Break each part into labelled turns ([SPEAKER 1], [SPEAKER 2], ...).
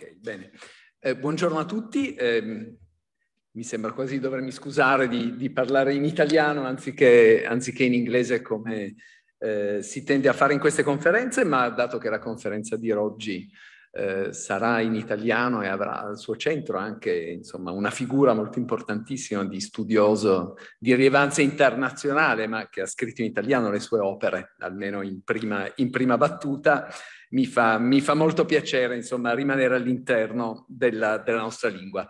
[SPEAKER 1] Ok, bene.
[SPEAKER 2] Eh, buongiorno a tutti. Eh, mi sembra quasi dovermi scusare di, di parlare in italiano anziché, anziché in inglese come eh, si tende a fare in queste conferenze, ma dato che la conferenza di oggi eh, sarà in italiano e avrà al suo centro anche insomma, una figura molto importantissima di studioso di rilevanza internazionale, ma che ha scritto in italiano le sue opere, almeno in prima, in prima battuta. Mi fa, mi fa, molto piacere insomma, rimanere all'interno della, della nostra lingua.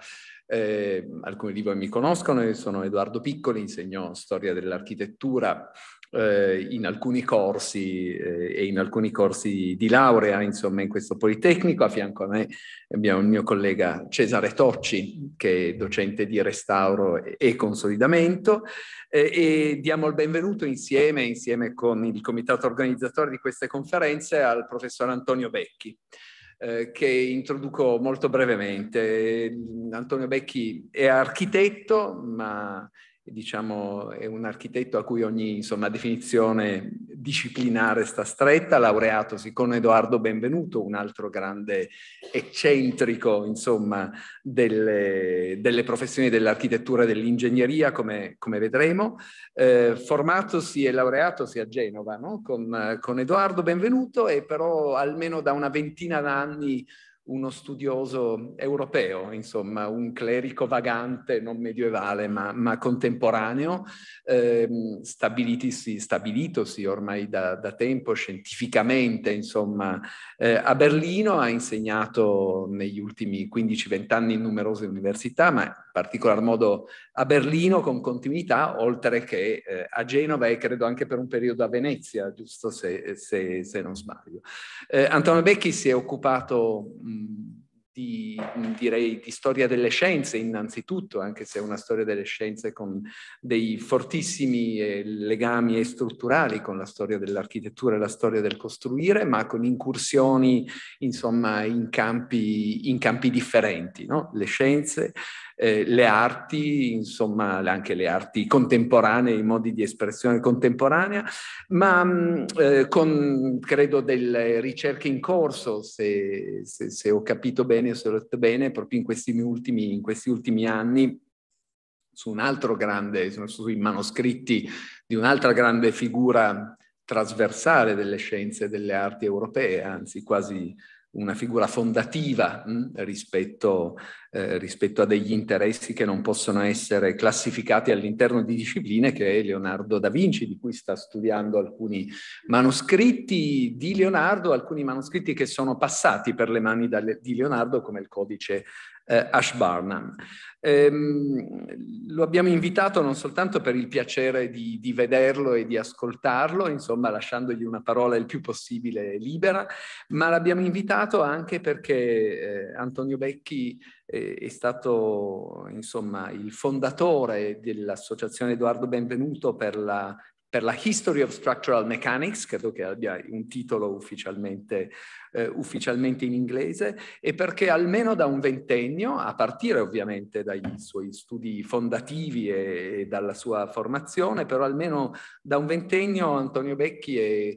[SPEAKER 2] Eh, alcuni di voi mi conoscono, io sono Edoardo Piccoli, insegno storia dell'architettura eh, in alcuni corsi eh, e in alcuni corsi di laurea, insomma, in questo Politecnico. A fianco a me abbiamo il mio collega Cesare Tocci, che è docente di restauro e consolidamento, eh, e diamo il benvenuto insieme, insieme con il comitato organizzatore di queste conferenze, al professor Antonio Becchi. Eh, che introduco molto brevemente. Antonio Becchi è architetto, ma diciamo, è un architetto a cui ogni insomma, definizione disciplinare sta stretta, laureatosi con Edoardo Benvenuto, un altro grande eccentrico insomma, delle, delle, professioni dell'architettura e dell'ingegneria, come, come vedremo, eh, formatosi e laureatosi a Genova no? con, con Edoardo Benvenuto e però almeno da una ventina d'anni uno studioso europeo, insomma, un clerico vagante, non medievale, ma, ma contemporaneo, ehm, stabilitosi ormai da, da, tempo scientificamente, insomma, eh, a Berlino, ha insegnato negli ultimi 15-20 anni in numerose università, ma particolar modo a Berlino con continuità, oltre che eh, a Genova e credo anche per un periodo a Venezia, giusto se, se, se non sbaglio. Eh, Antonio Becchi si è occupato mh, di, direi, di storia delle scienze innanzitutto, anche se è una storia delle scienze con dei fortissimi eh, legami strutturali con la storia dell'architettura e la storia del costruire, ma con incursioni insomma in campi, in campi differenti, no? le scienze, eh, le arti, insomma anche le arti contemporanee, i modi di espressione contemporanea, ma mm, eh, con credo delle ricerche in corso, se, se, se ho capito bene, se ho letto bene, proprio in questi ultimi, in questi ultimi anni su un altro grande, sui manoscritti di un'altra grande figura trasversale delle scienze e delle arti europee, anzi quasi una figura fondativa mh, hm, rispetto, eh, rispetto, a degli interessi che non possono essere classificati all'interno di discipline, che è Leonardo da Vinci, di cui sta studiando alcuni manoscritti di Leonardo, alcuni manoscritti che sono passati per le mani da, di Leonardo, come il codice eh, Ash Barnum. Ehm, lo abbiamo invitato non soltanto per il piacere di, di, vederlo e di ascoltarlo, insomma lasciandogli una parola il più possibile libera, ma l'abbiamo invitato anche perché eh, Antonio Becchi eh, è stato insomma, il fondatore dell'Associazione Edoardo Benvenuto per la per la History of Structural Mechanics, credo che abbia un titolo ufficialmente, eh, ufficialmente, in inglese, e perché almeno da un ventennio, a partire ovviamente dai suoi studi fondativi e, e dalla sua formazione, però almeno da un ventennio Antonio Becchi è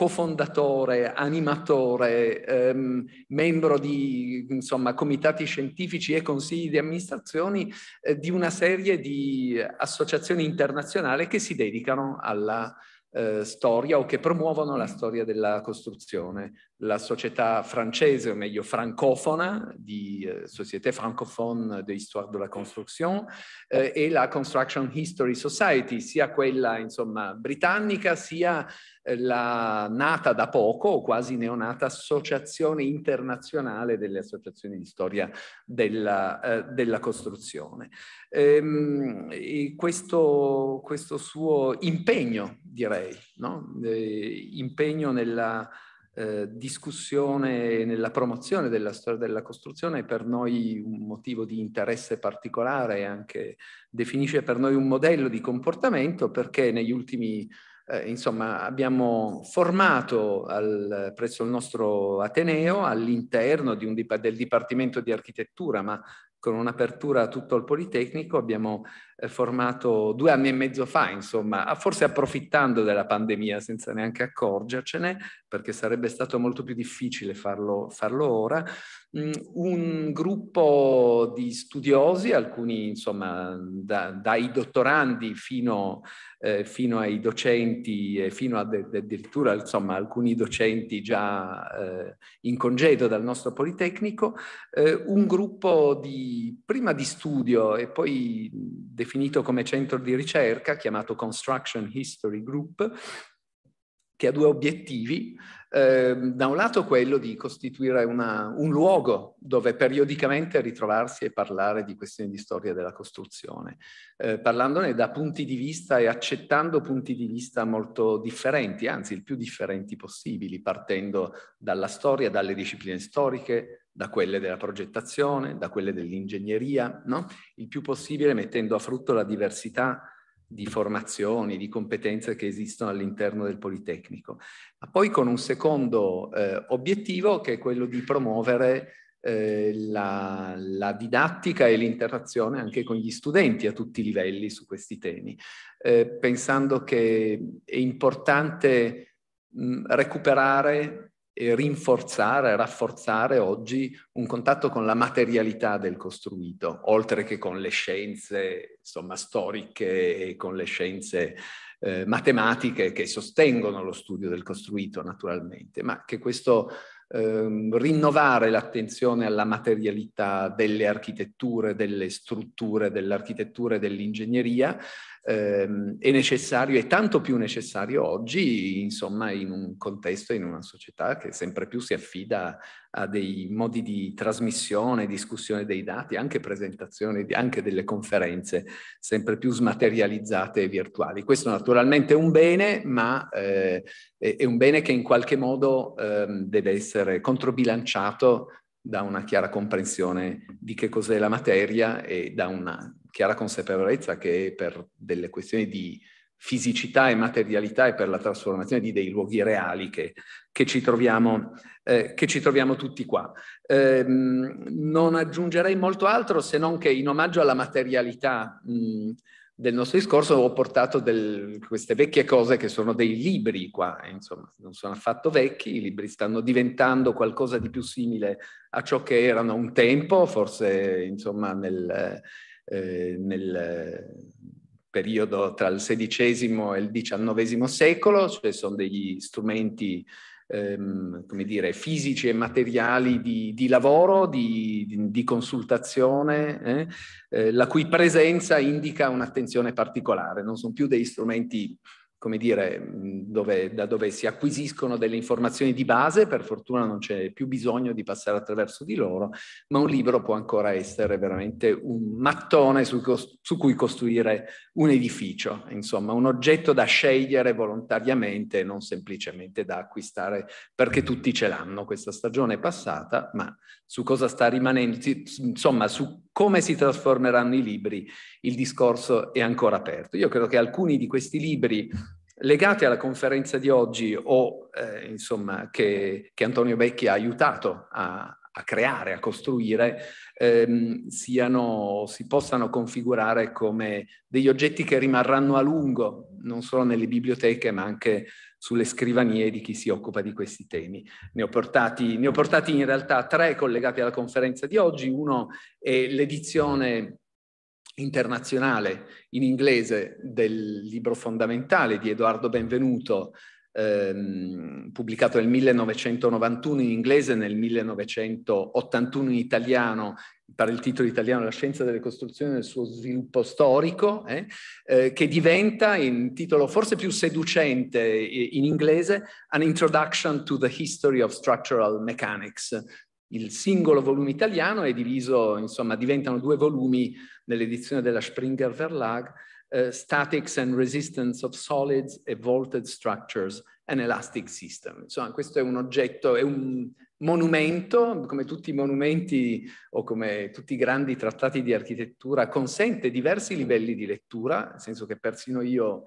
[SPEAKER 2] cofondatore, animatore, ehm, membro di insomma, comitati scientifici e consigli di amministrazione eh, di una serie di associazioni internazionali che si dedicano alla eh, storia o che promuovono la storia della costruzione la società francese, o meglio francofona, di eh, Société francophone d'histoire de la construction, eh, e la Construction History Society, sia quella insomma, britannica, sia eh, la nata da poco, o quasi neonata, associazione internazionale delle associazioni di storia della, eh, della costruzione. Ehm, questo, questo, suo impegno, direi, no? Eh, impegno nella eh, discussione nella promozione della storia della costruzione è per noi un motivo di interesse particolare, anche definisce per noi un modello di comportamento perché negli ultimi eh, insomma, abbiamo formato al, presso il nostro Ateneo all'interno di del Dipartimento di Architettura, ma con un'apertura a tutto il Politecnico, abbiamo formato due anni e mezzo fa, insomma, ah, forse approfittando della pandemia senza neanche accorgercene, perché sarebbe stato molto più difficile farlo, farlo ora, mm, un gruppo di studiosi, alcuni insomma da, dai dottorandi fino, eh, fino, ai docenti e fino ad, addirittura insomma alcuni docenti già eh, in congedo dal nostro Politecnico, eh, un gruppo di, prima di studio e poi definitivamente mm, definito come centro di ricerca chiamato Construction History Group, che ha due obiettivi. Eh, da un lato quello di costituire una, un luogo dove periodicamente ritrovarsi e parlare di questioni di storia della costruzione, eh, parlandone da punti di vista e accettando punti di vista molto differenti, anzi il più differenti possibili, partendo dalla storia, dalle discipline storiche, da quelle della progettazione, da quelle dell'ingegneria, no? il più possibile mettendo a frutto la diversità di formazioni, di competenze che esistono all'interno del Politecnico, ma poi con un secondo eh, obiettivo che è quello di promuovere eh, la, la, didattica e l'interazione anche con gli studenti a tutti i livelli su questi temi, eh, pensando che è importante mh, recuperare rinforzare, rafforzare oggi un contatto con la materialità del costruito, oltre che con le scienze insomma, storiche e con le scienze eh, matematiche che sostengono lo studio del costruito naturalmente, ma che questo ehm, rinnovare l'attenzione alla materialità delle architetture, delle strutture, dell'architettura e dell'ingegneria ehm, è necessario, è tanto più necessario oggi, insomma, in un contesto, in una società che sempre più si affida a dei modi di trasmissione, discussione dei dati, anche presentazione, anche delle conferenze sempre più smaterializzate e virtuali. Questo naturalmente è un bene, ma eh, è un bene che in qualche modo eh, deve essere controbilanciato da una chiara comprensione di che cos'è la materia e da una chiara consapevolezza che per delle questioni di fisicità e materialità e per la trasformazione di dei luoghi reali che, che, ci, troviamo, eh, che ci, troviamo, tutti qua. Eh, non aggiungerei molto altro se non che in omaggio alla materialità mh, del nostro discorso ho portato del, queste vecchie cose che sono dei libri qua, insomma, non sono affatto vecchi, i libri stanno diventando qualcosa di più simile a ciò che erano un tempo, forse insomma nel, eh, nel eh, periodo tra il XVI e il XIX secolo, cioè sono degli strumenti ehm, come dire, fisici e materiali di, di lavoro, di, di, di consultazione, eh? Eh, la cui presenza indica un'attenzione particolare, non sono più degli strumenti come dire, dove, da dove si acquisiscono delle informazioni di base, per fortuna non c'è più bisogno di passare attraverso di loro, ma un libro può ancora essere veramente un mattone su, su cui costruire un edificio, insomma, un oggetto da scegliere volontariamente, non semplicemente da acquistare perché tutti ce l'hanno. Questa stagione è passata, ma su cosa sta rimanendo, insomma su come si trasformeranno i libri, il discorso è ancora aperto. Io credo che alcuni di questi libri legati alla conferenza di oggi o eh, insomma che, che, Antonio Vecchi ha aiutato a, a creare, a costruire, ehm, siano, si possano configurare come degli oggetti che rimarranno a lungo, non solo nelle biblioteche ma anche sulle scrivanie di chi si occupa di questi temi. Ne ho, portati, ne ho portati in realtà tre collegati alla conferenza di oggi. Uno è l'edizione internazionale in inglese del libro fondamentale di Edoardo Benvenuto, ehm, pubblicato nel 1991 in inglese, nel 1981 in italiano per il titolo italiano La scienza delle costruzioni nel suo sviluppo storico, eh, eh, che diventa in titolo forse più seducente in inglese An Introduction to the History of Structural Mechanics. Il singolo volume italiano è diviso, insomma, diventano due volumi nell'edizione della Springer Verlag, eh, Statics and Resistance of Solids e Vaulted Structures, and Elastic System. Insomma, questo è un oggetto, è un monumento, come tutti i monumenti o come tutti i grandi trattati di architettura, consente diversi livelli di lettura, nel senso che persino io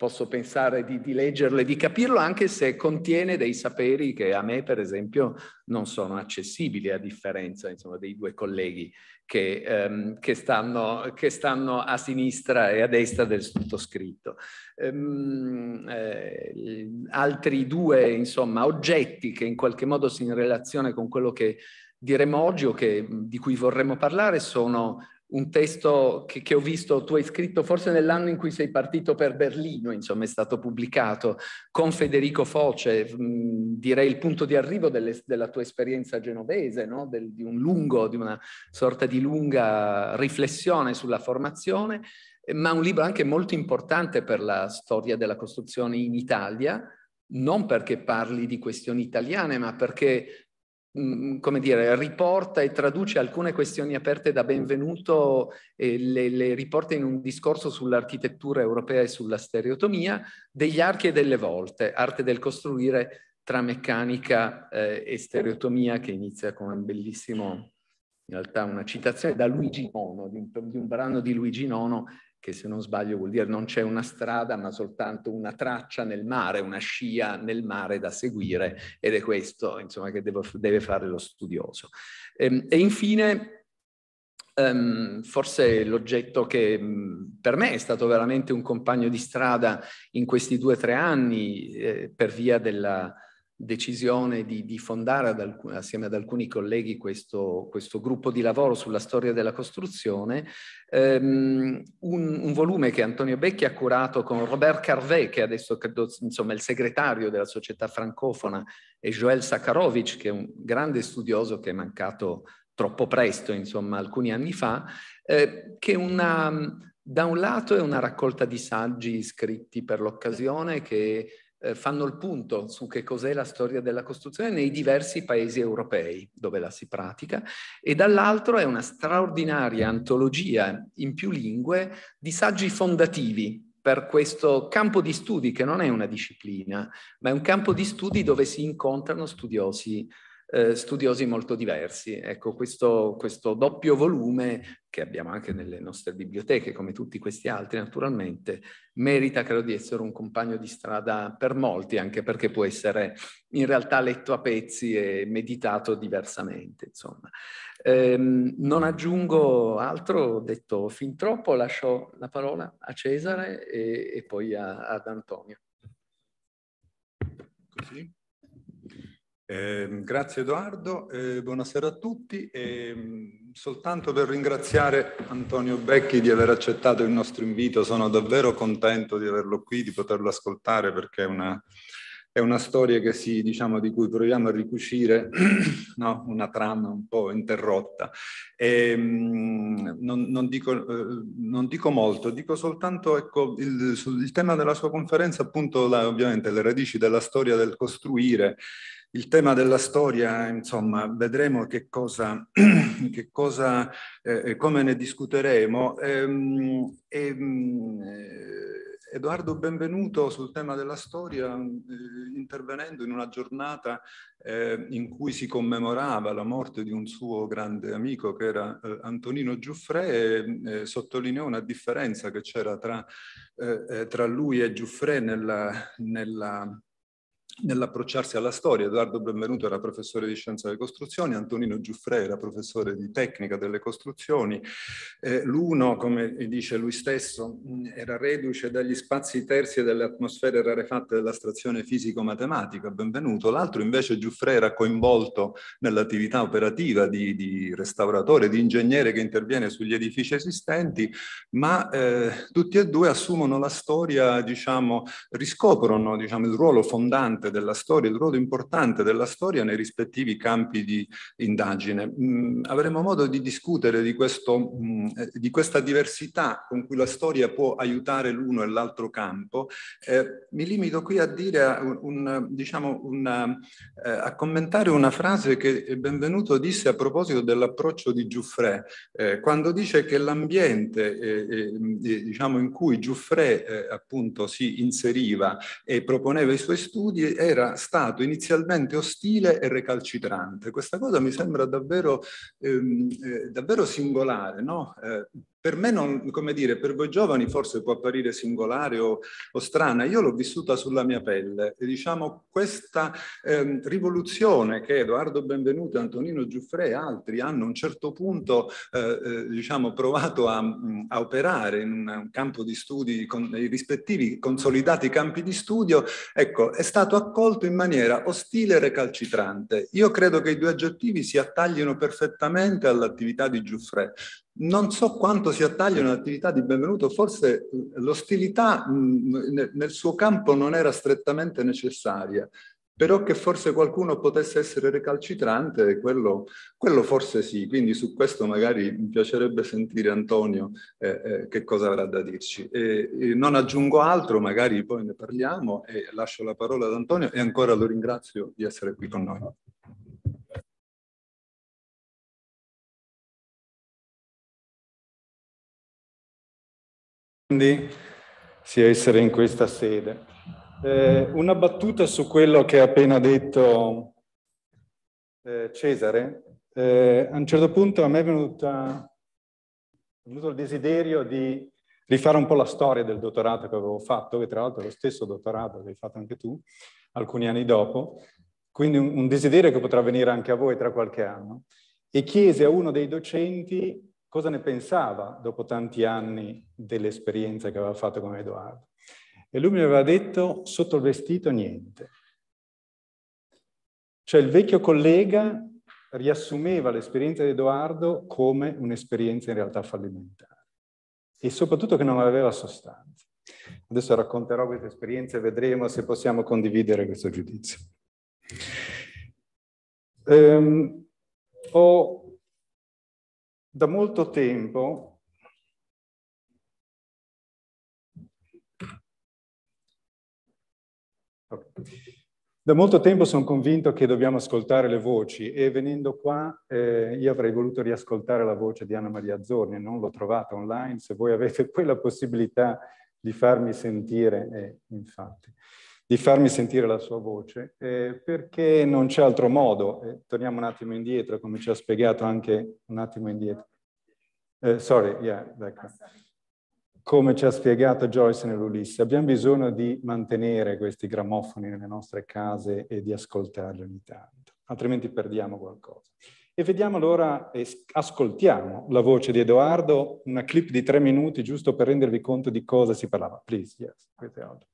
[SPEAKER 2] posso pensare di, di leggerlo e di capirlo, anche se contiene dei saperi che a me, per esempio, non sono accessibili, a differenza insomma, dei due colleghi che, ehm, che, stanno, che, stanno, a sinistra e a destra del sottoscritto. Ehm, eh, altri due insomma, oggetti che in qualche modo si in relazione con quello che diremo oggi o che, di cui vorremmo parlare sono un testo che, che, ho visto, tu hai scritto forse nell'anno in cui sei partito per Berlino, insomma è stato pubblicato con Federico Foce, mh, mm, direi il punto di arrivo delle, della tua esperienza genovese, no? Del, di un lungo, di una sorta di lunga riflessione sulla formazione, ma un libro anche molto importante per la storia della costruzione in Italia, non perché parli di questioni italiane, ma perché Mm, come dire, riporta e traduce alcune questioni aperte da Benvenuto e le, le riporta in un discorso sull'architettura europea e sulla stereotomia, degli archi e delle volte, arte del costruire tra meccanica eh, e stereotomia che inizia con un bellissimo, in realtà una citazione da Luigi Nono, di un, di un brano di Luigi Nono che se non sbaglio vuol dire non c'è una strada ma soltanto una traccia nel mare, una scia nel mare da seguire ed è questo insomma, che devo, deve fare lo studioso. E, ehm, e infine, um, forse l'oggetto che mh, mhmm, per me è stato veramente un compagno di strada in questi due o tre anni eh, per via della decisione di, di fondare ad alcun, assieme ad alcuni colleghi questo, questo, gruppo di lavoro sulla storia della costruzione, ehm, un, un, volume che Antonio Becchi ha curato con Robert Carvé, che adesso credo insomma, è il segretario della società francofona, e Joël Sakharovic, che è un grande studioso che è mancato troppo presto, insomma alcuni anni fa, eh, che una, da un lato è una raccolta di saggi scritti per l'occasione che eh, fanno il punto su che cos'è la storia della costruzione nei diversi paesi europei dove la si pratica e dall'altro è una straordinaria antologia in più lingue di saggi fondativi per questo campo di studi che non è una disciplina, ma è un campo di studi dove si incontrano studiosi eh, studiosi molto diversi. Ecco, questo, questo, doppio volume, che abbiamo anche nelle nostre biblioteche, come tutti questi altri naturalmente, merita credo di essere un compagno di strada per molti, anche perché può essere in realtà letto a pezzi e meditato diversamente, insomma. Ehm, non aggiungo altro, ho detto fin troppo, lascio la parola a Cesare e, e poi a, ad Antonio.
[SPEAKER 3] Così. Eh, grazie Edoardo, eh, buonasera a tutti. Eh, soltanto per ringraziare Antonio Becchi di aver accettato il nostro invito, sono davvero contento di averlo qui, di poterlo ascoltare perché è una, è una storia si, diciamo, di cui proviamo a ricucire no? una trama un po' interrotta. E, ehm, non, non, dico, eh, non, dico, molto, dico soltanto ecco, il, il tema della sua conferenza, appunto la, ovviamente le radici della storia del costruire il tema della storia, insomma, vedremo che cosa, che cosa eh, eh, come ne discuteremo. Ehm, ehm, eh, Edoardo Benvenuto sul tema della storia, eh, intervenendo in una giornata eh, in cui si commemorava la morte di un suo grande amico che era eh, Antonino Giuffre, eh, sottolineò una differenza che c'era tra, tra, lui e Giuffrè nella, nella nell'approcciarsi alla storia. Edoardo Benvenuto era professore di scienza delle costruzioni, Antonino Giuffre era professore di tecnica delle costruzioni. Eh, l'uno, come dice lui stesso, era reduce dagli spazi terzi e delle atmosfere rarefatte dell'astrazione fisico-matematica, Benvenuto. L'altro invece Giuffre era coinvolto nell'attività operativa di, di, restauratore, di ingegnere che interviene sugli edifici esistenti, ma eh, tutti e due assumono la storia, diciamo, riscoprono diciamo, il ruolo fondante della storia, il ruolo importante della storia nei rispettivi campi di indagine. Mm, avremo modo di discutere di, questo, mm, eh, di, questa diversità con cui la storia può aiutare l'uno e l'altro campo. Eh, mi limito qui a, dire, un, diciamo una, eh, a commentare una frase che Benvenuto disse a proposito dell'approccio di Giuffrè, eh, quando dice che l'ambiente eh, eh, mm, diciamo in cui Giuffre appunto si inseriva e proponeva i suoi studi era stato inizialmente ostile e recalcitrante. Questa cosa mi sembra davvero, ehm, eh, davvero singolare, no? eh, per me, non, come dire, per voi giovani forse può apparire singolare o, o strana, io l'ho vissuta sulla mia pelle e diciamo questa eh, rivoluzione che Edoardo Benvenuto, Antonino Giuffre e altri hanno a un certo punto eh, eh diciamo, provato a, mm, a, operare in un campo di studi con i rispettivi consolidati campi di studio, ecco, è stato accolto in maniera ostile e recalcitrante. Io credo che i due aggettivi si attaglino perfettamente all'attività di Giuffre, non so quanto si attaglia un'attività di Benvenuto, forse l'ostilità mm, nel suo campo non era strettamente necessaria, però che forse qualcuno potesse essere recalcitrante, quello, quello forse sì, quindi su questo magari mi piacerebbe sentire Antonio eh, eh, che cosa avrà da dirci. Eh, non aggiungo altro, magari poi ne parliamo e lascio la parola ad Antonio e ancora lo ringrazio di essere
[SPEAKER 1] qui con noi. quindi sia
[SPEAKER 4] essere in questa sede. Eh, una battuta su quello che ha appena detto eh, Cesare. Eh, a un certo punto a me è, venuta, è venuto il desiderio di rifare un po' la storia del dottorato che avevo fatto, che tra l'altro è lo stesso dottorato che hai fatto anche tu, alcuni anni dopo, quindi un, un desiderio che potrà venire anche a voi tra qualche anno, e chiese a uno dei docenti cosa ne pensava dopo tanti anni dell'esperienza che aveva fatto con Edoardo. E lui mi aveva detto, sotto il vestito niente. Cioè il vecchio collega riassumeva l'esperienza di Edoardo come un'esperienza in realtà fallimentare e soprattutto che non aveva sostanza. Adesso racconterò questa esperienza e vedremo se possiamo condividere questo giudizio. Um, ho da molto tempo da molto tempo sono convinto che dobbiamo ascoltare le voci e venendo qua eh, io avrei voluto riascoltare la voce di Anna Maria Zorni, non l'ho trovata online, se voi avete poi la possibilità di farmi sentire, eh, infatti di farmi sentire la sua voce, eh, perché non c'è altro modo. Eh, torniamo un attimo indietro, come ci ha spiegato anche un attimo indietro. Eh, sorry, yeah, ecco. Come ci ha spiegato Joyce nell'Ulisse, abbiamo bisogno di mantenere questi grammofoni nelle nostre case e di ascoltarli ogni tanto, altrimenti perdiamo qualcosa. E vediamo allora, ascoltiamo la voce di Edoardo, una clip di tre minuti giusto per rendervi conto di cosa si parlava. Please, yes, questo è altro.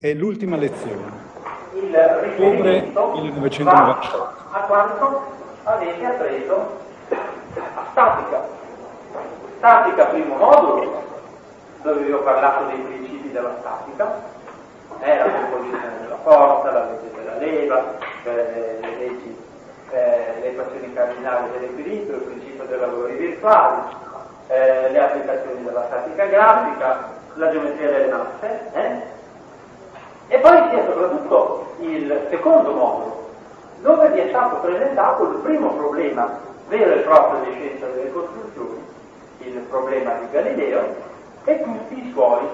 [SPEAKER 4] È l'ultima lezione,
[SPEAKER 1] il ottobre 1998. A quanto avete appreso statica. Statica primo modulo, dove vi ho parlato dei principi della statica, eh, la composizione della forza, la legge della leva, eh, le leggi, eh, le equazioni cardinali dell'equilibrio, il principio dei lavori virtuali, eh, le applicazioni della statica grafica, la geometria delle masse, eh? E poi c'è soprattutto il secondo modulo, dove vi è stato presentato il primo problema vero e proprio di scienza delle costruzioni, il problema di Galileo, e tutti i suoi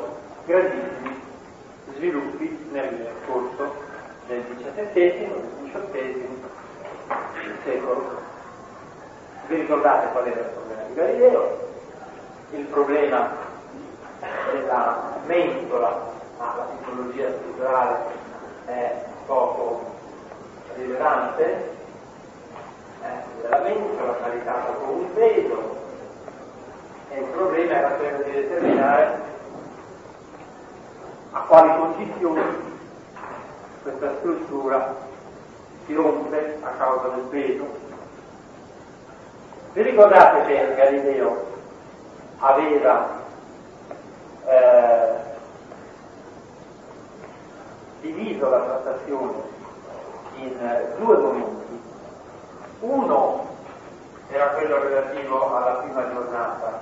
[SPEAKER 1] grandissimi sviluppi nel corso del XVII, del XVIII secolo. Vi ricordate qual era il problema di Galileo? Il problema della mentola ma la tipologia strutturale è poco rilevante, eh, la mensola caricata con un peso e il problema era quello di determinare a quali condizioni questa struttura si rompe a causa del peso. Vi ricordate che Galileo aveva eh, diviso la trattazione in eh, due momenti. Uno era quello relativo alla prima giornata,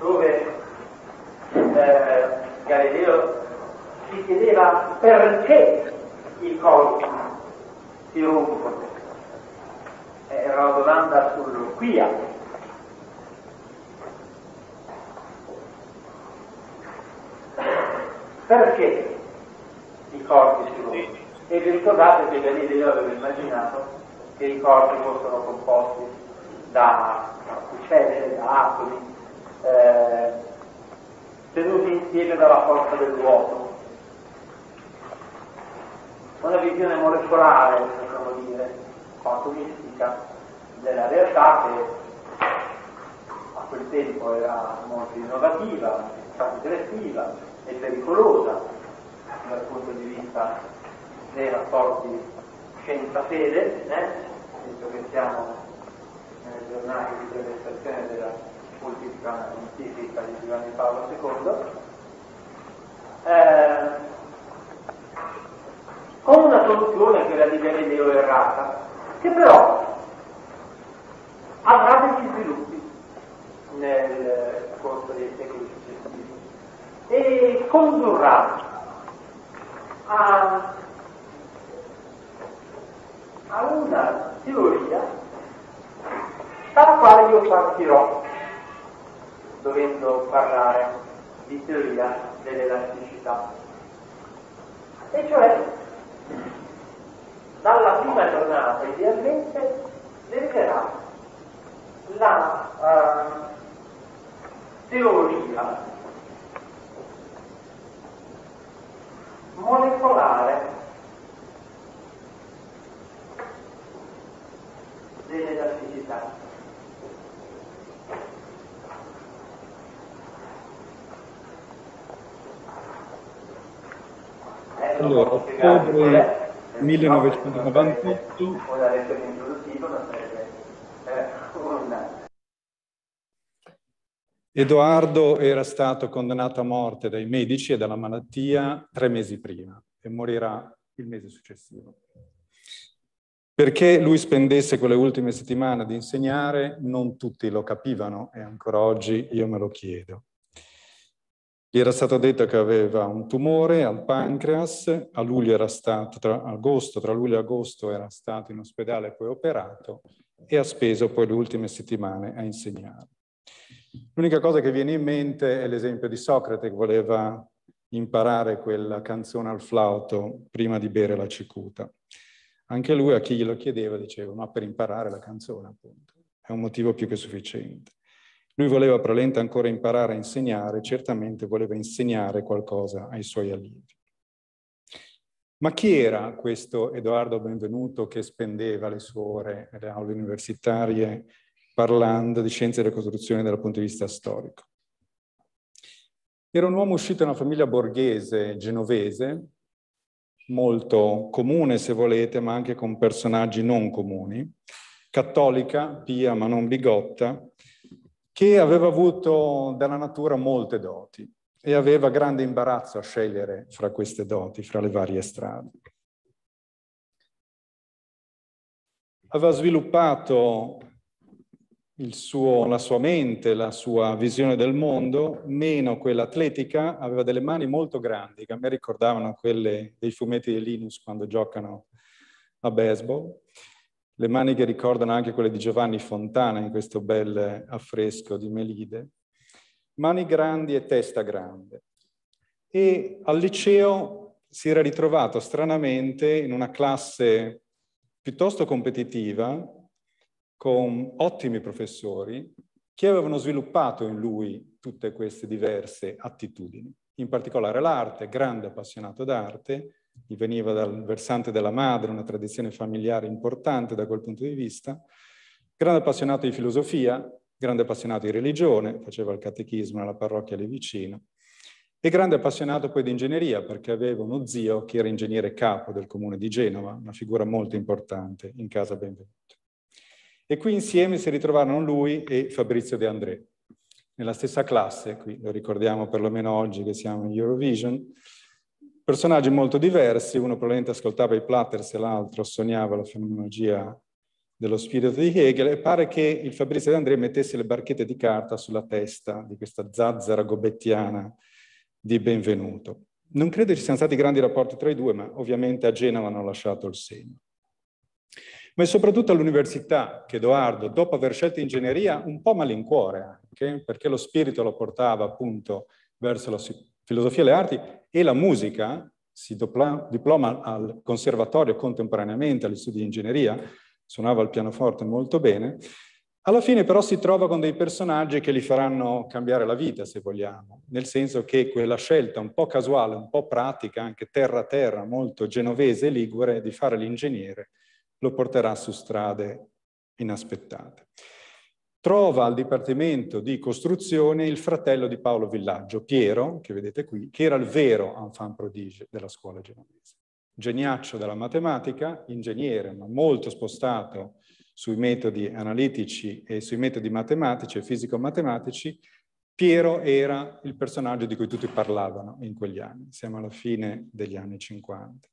[SPEAKER 1] dove eh, Galileo si chiedeva perché i corpo si rompono. Eh, era una domanda sul Perché i corpi si muovono? E vi ricordate che Galileo aveva immaginato che i corpi fossero composti da particelle, da atomi, eh, tenuti insieme dalla forza del vuoto. Una visione molecolare, possiamo dire, atomistica, della realtà che a quel tempo era molto innovativa, stata direttiva, è pericolosa dal punto di vista dei rapporti scienza-fede, eh? visto che siamo nel giornale di presentazione della politica scientifica di Giovanni Paolo II, eh, con una soluzione, quella di Galileo errata, che però avrà degli sviluppi nel corso dei secoli e condurrà a, a una teoria dalla quale io partirò dovendo parlare di teoria dell'elasticità e cioè dalla prima giornata idealmente deriverà la uh, teoria molecolare dell'elasticità. Eh, allora,
[SPEAKER 4] ottobre 1998. Edoardo era stato condannato a morte dai medici e dalla malattia tre mesi prima e morirà il mese successivo. Perché lui spendesse quelle ultime settimane ad insegnare, non tutti lo capivano e ancora oggi io me lo chiedo. Gli era stato detto che aveva un tumore al pancreas, a luglio era stato, tra agosto, tra luglio e agosto era stato in ospedale e poi operato e ha speso poi le ultime settimane a insegnare. L'unica cosa che viene in mente è l'esempio di Socrate che voleva imparare quella canzone al flauto prima di bere la cicuta. Anche lui a chi glielo chiedeva diceva, ma per imparare la canzone appunto, è un motivo più che sufficiente. Lui voleva prolenta ancora imparare a insegnare, certamente voleva insegnare qualcosa ai suoi allievi. Ma chi era questo Edoardo Benvenuto che spendeva le sue ore nelle aule universitarie parlando di scienze della costruzione dal punto di vista storico. Era un uomo uscito da una famiglia borghese genovese, molto comune se volete, ma anche con personaggi non comuni, cattolica, pia ma non bigotta, che aveva avuto dalla natura molte doti e aveva grande imbarazzo a scegliere fra queste doti, fra le varie strade. Aveva sviluppato suo, la sua mente, la sua visione del mondo, meno quella atletica, aveva delle mani molto grandi, che a me ricordavano quelle dei fumetti di Linus quando giocano a baseball, le mani che ricordano anche quelle di Giovanni Fontana in questo bel affresco di Melide, mani grandi e testa grande. E al liceo si era ritrovato stranamente in una classe piuttosto competitiva, con ottimi professori che avevano sviluppato in lui tutte queste diverse attitudini, in particolare l'arte, grande appassionato d'arte, gli veniva dal versante della madre, una tradizione familiare importante da quel punto di vista, grande appassionato di filosofia, grande appassionato di religione, faceva il catechismo nella parrocchia lì vicino, e grande appassionato poi di ingegneria, perché aveva uno zio che era ingegnere capo del comune di Genova, una figura molto importante in casa Benvenuto. E qui insieme si ritrovarono lui e Fabrizio De André, nella stessa classe, qui lo ricordiamo perlomeno oggi che siamo in Eurovision, personaggi molto diversi, uno probabilmente ascoltava i Platters e l'altro sognava la fenomenologia dello spirito di Hegel e pare che il Fabrizio De André mettesse le barchette di carta sulla testa di questa zazzara gobettiana di Benvenuto. Non credo ci siano stati grandi rapporti tra i due, ma ovviamente a Genova hanno lasciato il segno ma è soprattutto all'università che Edoardo, dopo aver scelto ingegneria, un po' malincuore anche, perché lo spirito lo portava appunto verso la filosofia e le arti e la musica, si diploma al conservatorio contemporaneamente agli studi di ingegneria, suonava il pianoforte molto bene, alla fine però si trova con dei personaggi che gli faranno cambiare la vita, se vogliamo, nel senso che quella scelta un po' casuale, un po' pratica, anche terra terra, molto genovese e ligure, di fare l'ingegnere, lo porterà su strade inaspettate. Trova al Dipartimento di Costruzione il fratello di Paolo Villaggio, Piero, che vedete qui, che era il vero enfant prodige della scuola genovese. Geniaccio della matematica, ingegnere, ma molto spostato sui metodi analitici e sui metodi matematici e fisico-matematici, Piero era il personaggio di cui tutti parlavano in quegli anni, siamo alla fine degli anni 50.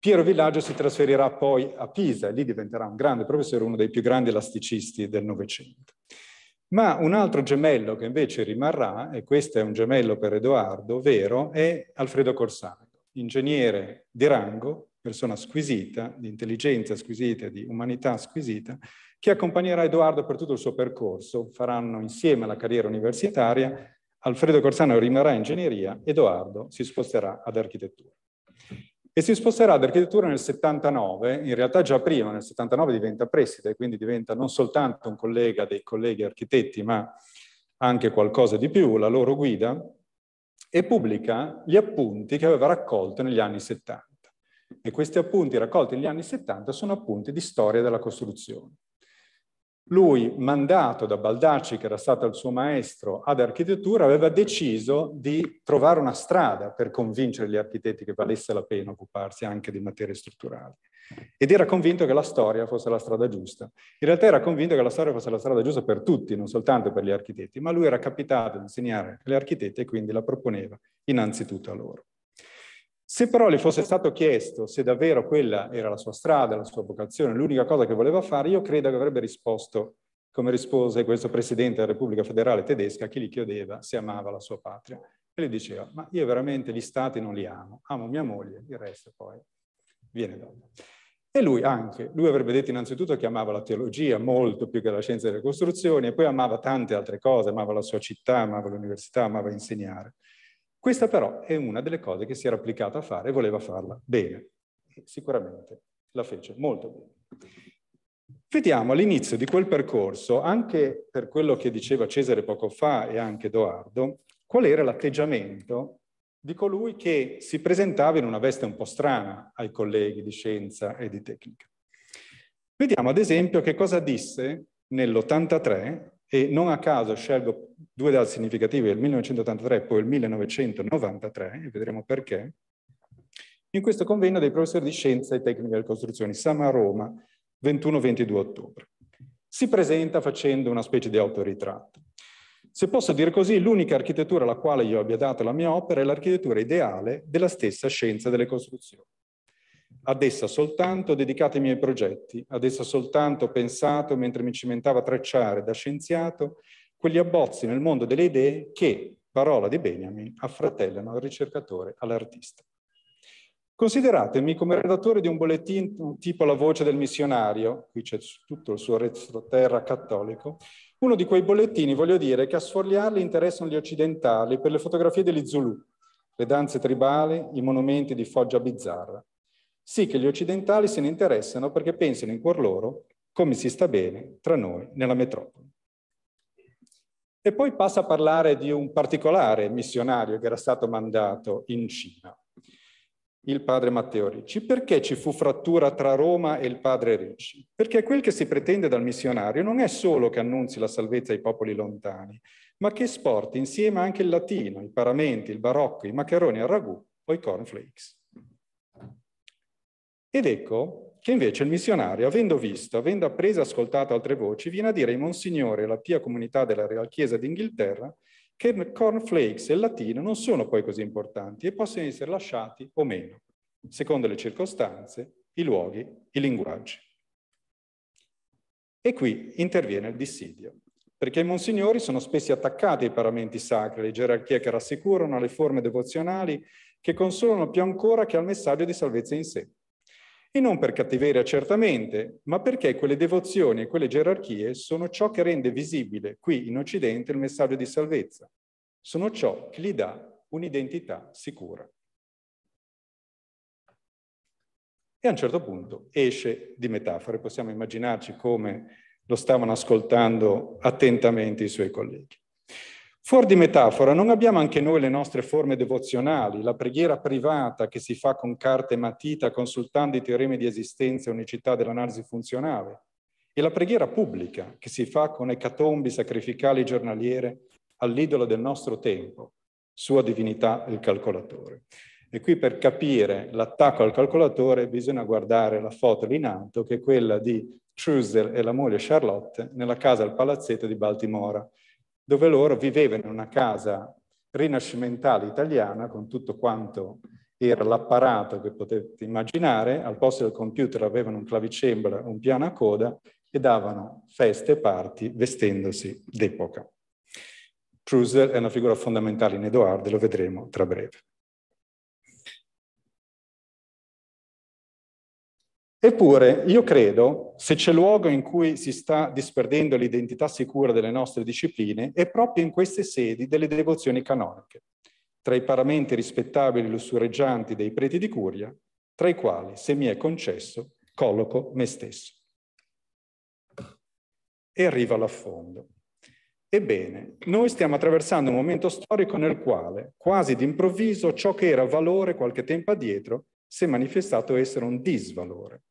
[SPEAKER 4] Piero Villaggio si trasferirà poi a Pisa, e lì diventerà un grande professore, uno dei più grandi elasticisti del Novecento. Ma un altro gemello che invece rimarrà, e questo è un gemello per Edoardo, vero, è Alfredo Corsano, ingegnere di rango, persona squisita, di intelligenza squisita, di umanità squisita, che accompagnerà Edoardo per tutto il suo percorso, faranno insieme la carriera universitaria, Alfredo Corsano rimarrà in ingegneria, Edoardo si sposterà ad architettura e si sposterà ad architettura nel 79, in realtà già prima, nel 79 diventa preside, quindi diventa non soltanto un collega dei colleghi architetti, ma anche qualcosa di più, la loro guida, e pubblica gli appunti che aveva raccolto negli anni 70. E questi appunti raccolti negli anni 70 sono appunti di storia della costruzione lui, mandato da Baldacci, che era stato il suo maestro ad architettura, aveva deciso di trovare una strada per convincere gli architetti che valesse la pena occuparsi anche di materie strutturali. Ed era convinto che la storia fosse la strada giusta. In realtà era convinto che la storia fosse la strada giusta per tutti, non soltanto per gli architetti, ma lui era capitato di insegnare agli architetti e quindi la proponeva innanzitutto a loro. Se però le fosse stato chiesto se davvero quella era la sua strada, la sua vocazione, l'unica cosa che voleva fare, io credo che avrebbe risposto come rispose questo presidente della Repubblica Federale tedesca che gli chiedeva se amava la sua patria. E le diceva, ma io veramente gli stati non li amo, amo mia moglie, il resto poi viene dopo. E lui anche, lui avrebbe detto innanzitutto che amava la teologia molto più che la scienza delle costruzioni e poi amava tante altre cose, amava la sua città, amava l'università, amava insegnare. Questa però è una delle cose che si era applicata a fare e voleva farla bene. E sicuramente la fece molto bene. Vediamo all'inizio di quel percorso, anche per quello che diceva Cesare poco fa e anche Edoardo, qual era l'atteggiamento di colui che si presentava in una veste un po' strana ai colleghi di scienza e di tecnica. Vediamo ad esempio che cosa disse nell'83 e non a caso scelgo due dati significativi, il 1983 e poi il 1993, e vedremo perché, in questo convegno dei professori di scienza e tecnica delle costruzioni, Sama Roma, 21-22 ottobre. Si presenta facendo una specie di autoritratto. Se posso dire così, l'unica architettura alla quale io abbia dato la mia opera è l'architettura ideale della stessa scienza delle costruzioni ad essa soltanto ho dedicato i miei progetti, ad essa soltanto pensato mentre mi cimentava a tracciare da scienziato quegli abbozzi nel mondo delle idee che, parola di Benjamin, affratellano al ricercatore, all'artista. Consideratemi come redattore di un bollettino tipo La voce del missionario, qui c'è tutto il suo retroterra cattolico, uno di quei bollettini, voglio dire, che a sfogliarli interessano gli occidentali per le fotografie degli Zulu, le danze tribali, i monumenti di Foggia Bizzarra sì che gli occidentali se ne interessano perché pensano in cuor loro come si sta bene tra noi nella metropoli. E poi passa a parlare di un particolare missionario che era stato mandato in Cina, il padre Matteo Ricci. Perché ci fu frattura tra Roma e il padre Ricci? Perché quel che si pretende dal missionario non è solo che annunzi la salvezza ai popoli lontani, ma che esporti insieme anche il latino, i paramenti, il barocco, i maccheroni al ragù o i cornflakes. Ed ecco che invece il missionario, avendo visto, avendo appreso e ascoltato altre voci, viene a dire ai monsignori e alla pia comunità della Real Chiesa d'Inghilterra che il cornflakes e il latino non sono poi così importanti e possono essere lasciati o meno, secondo le circostanze, i luoghi, i linguaggi. E qui interviene il dissidio, perché i monsignori sono spesso attaccati ai paramenti sacri, alle gerarchie che rassicurano, alle forme devozionali, che consolano più ancora che al messaggio di salvezza in sé. E non per cattiveria certamente, ma perché quelle devozioni e quelle gerarchie sono ciò che rende visibile qui in Occidente il messaggio di salvezza. Sono ciò che gli dà un'identità sicura. E a un certo punto esce di metafore, possiamo immaginarci come lo stavano ascoltando attentamente i suoi colleghi. Fuori di metafora, non abbiamo anche noi le nostre forme devozionali, la preghiera privata che si fa con carte e matita consultando i teoremi di esistenza e unicità dell'analisi funzionale, e la preghiera pubblica che si fa con ecatombi sacrificali giornaliere all'idolo del nostro tempo, sua divinità il calcolatore. E qui per capire l'attacco al calcolatore bisogna guardare la foto lì in alto, che è quella di Trussell e la moglie Charlotte nella casa al palazzetto di Baltimora, dove loro vivevano in una casa rinascimentale italiana con tutto quanto era l'apparato che potete immaginare, al posto del computer avevano un clavicembalo, un piano a coda e davano feste e parti vestendosi d'epoca. Prusel è una figura fondamentale in Edoardo lo vedremo tra breve. Eppure io credo, se c'è luogo in cui si sta disperdendo l'identità sicura delle nostre discipline, è proprio in queste sedi delle devozioni canoniche, tra i paramenti rispettabili e lussureggianti dei preti di curia, tra i quali, se mi è concesso, colloco me stesso. E arriva l'affondo. Ebbene, noi stiamo attraversando un momento storico nel quale, quasi d'improvviso, ciò che era valore qualche tempo addietro si è manifestato essere un disvalore.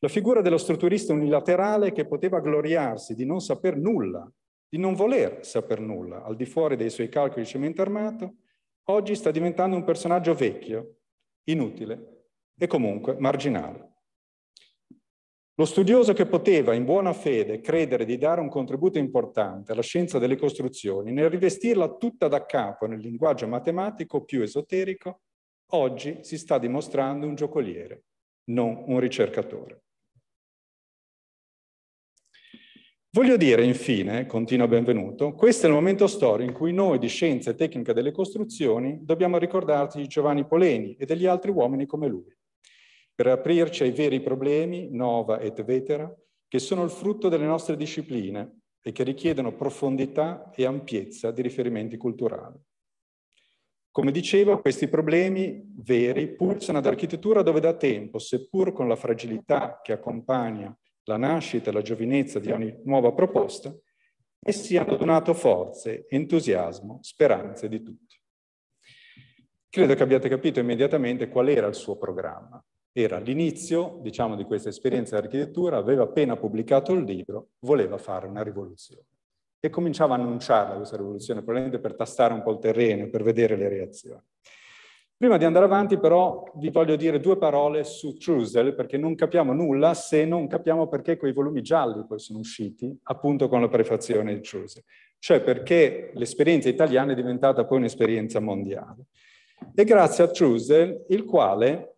[SPEAKER 4] La figura dello strutturista unilaterale che poteva gloriarsi di non saper nulla, di non voler saper nulla, al di fuori dei suoi calcoli di cemento armato, oggi sta diventando un personaggio vecchio, inutile e comunque marginale. Lo studioso che poteva in buona fede credere di dare un contributo importante alla scienza delle costruzioni, nel rivestirla tutta da capo nel linguaggio matematico più esoterico, oggi si sta dimostrando un giocoliere, non un ricercatore. Voglio dire, infine, continua Benvenuto, questo è il momento storico in cui noi di scienza e tecnica delle costruzioni dobbiamo ricordarci di Giovanni Poleni e degli altri uomini come lui, per aprirci ai veri problemi, nova et vetera, che sono il frutto delle nostre discipline e che richiedono profondità e ampiezza di riferimenti culturali. Come dicevo, questi problemi veri pulsano ad architettura dove da tempo, seppur con la fragilità che accompagna la nascita e la giovinezza di ogni nuova proposta, essi hanno donato forze, entusiasmo, speranze di tutti. Credo che abbiate capito immediatamente qual era il suo programma. Era l'inizio, diciamo, di questa esperienza di architettura, aveva appena pubblicato il libro, voleva fare una rivoluzione. E cominciava a annunciarla questa rivoluzione, probabilmente per tastare un po' il terreno, per vedere le reazioni. Prima di andare avanti però vi voglio dire due parole su Trusel perché non capiamo nulla se non capiamo perché quei volumi gialli poi sono usciti appunto con la prefazione di Trusel, cioè perché l'esperienza italiana è diventata poi un'esperienza mondiale. E grazie a Trusel il quale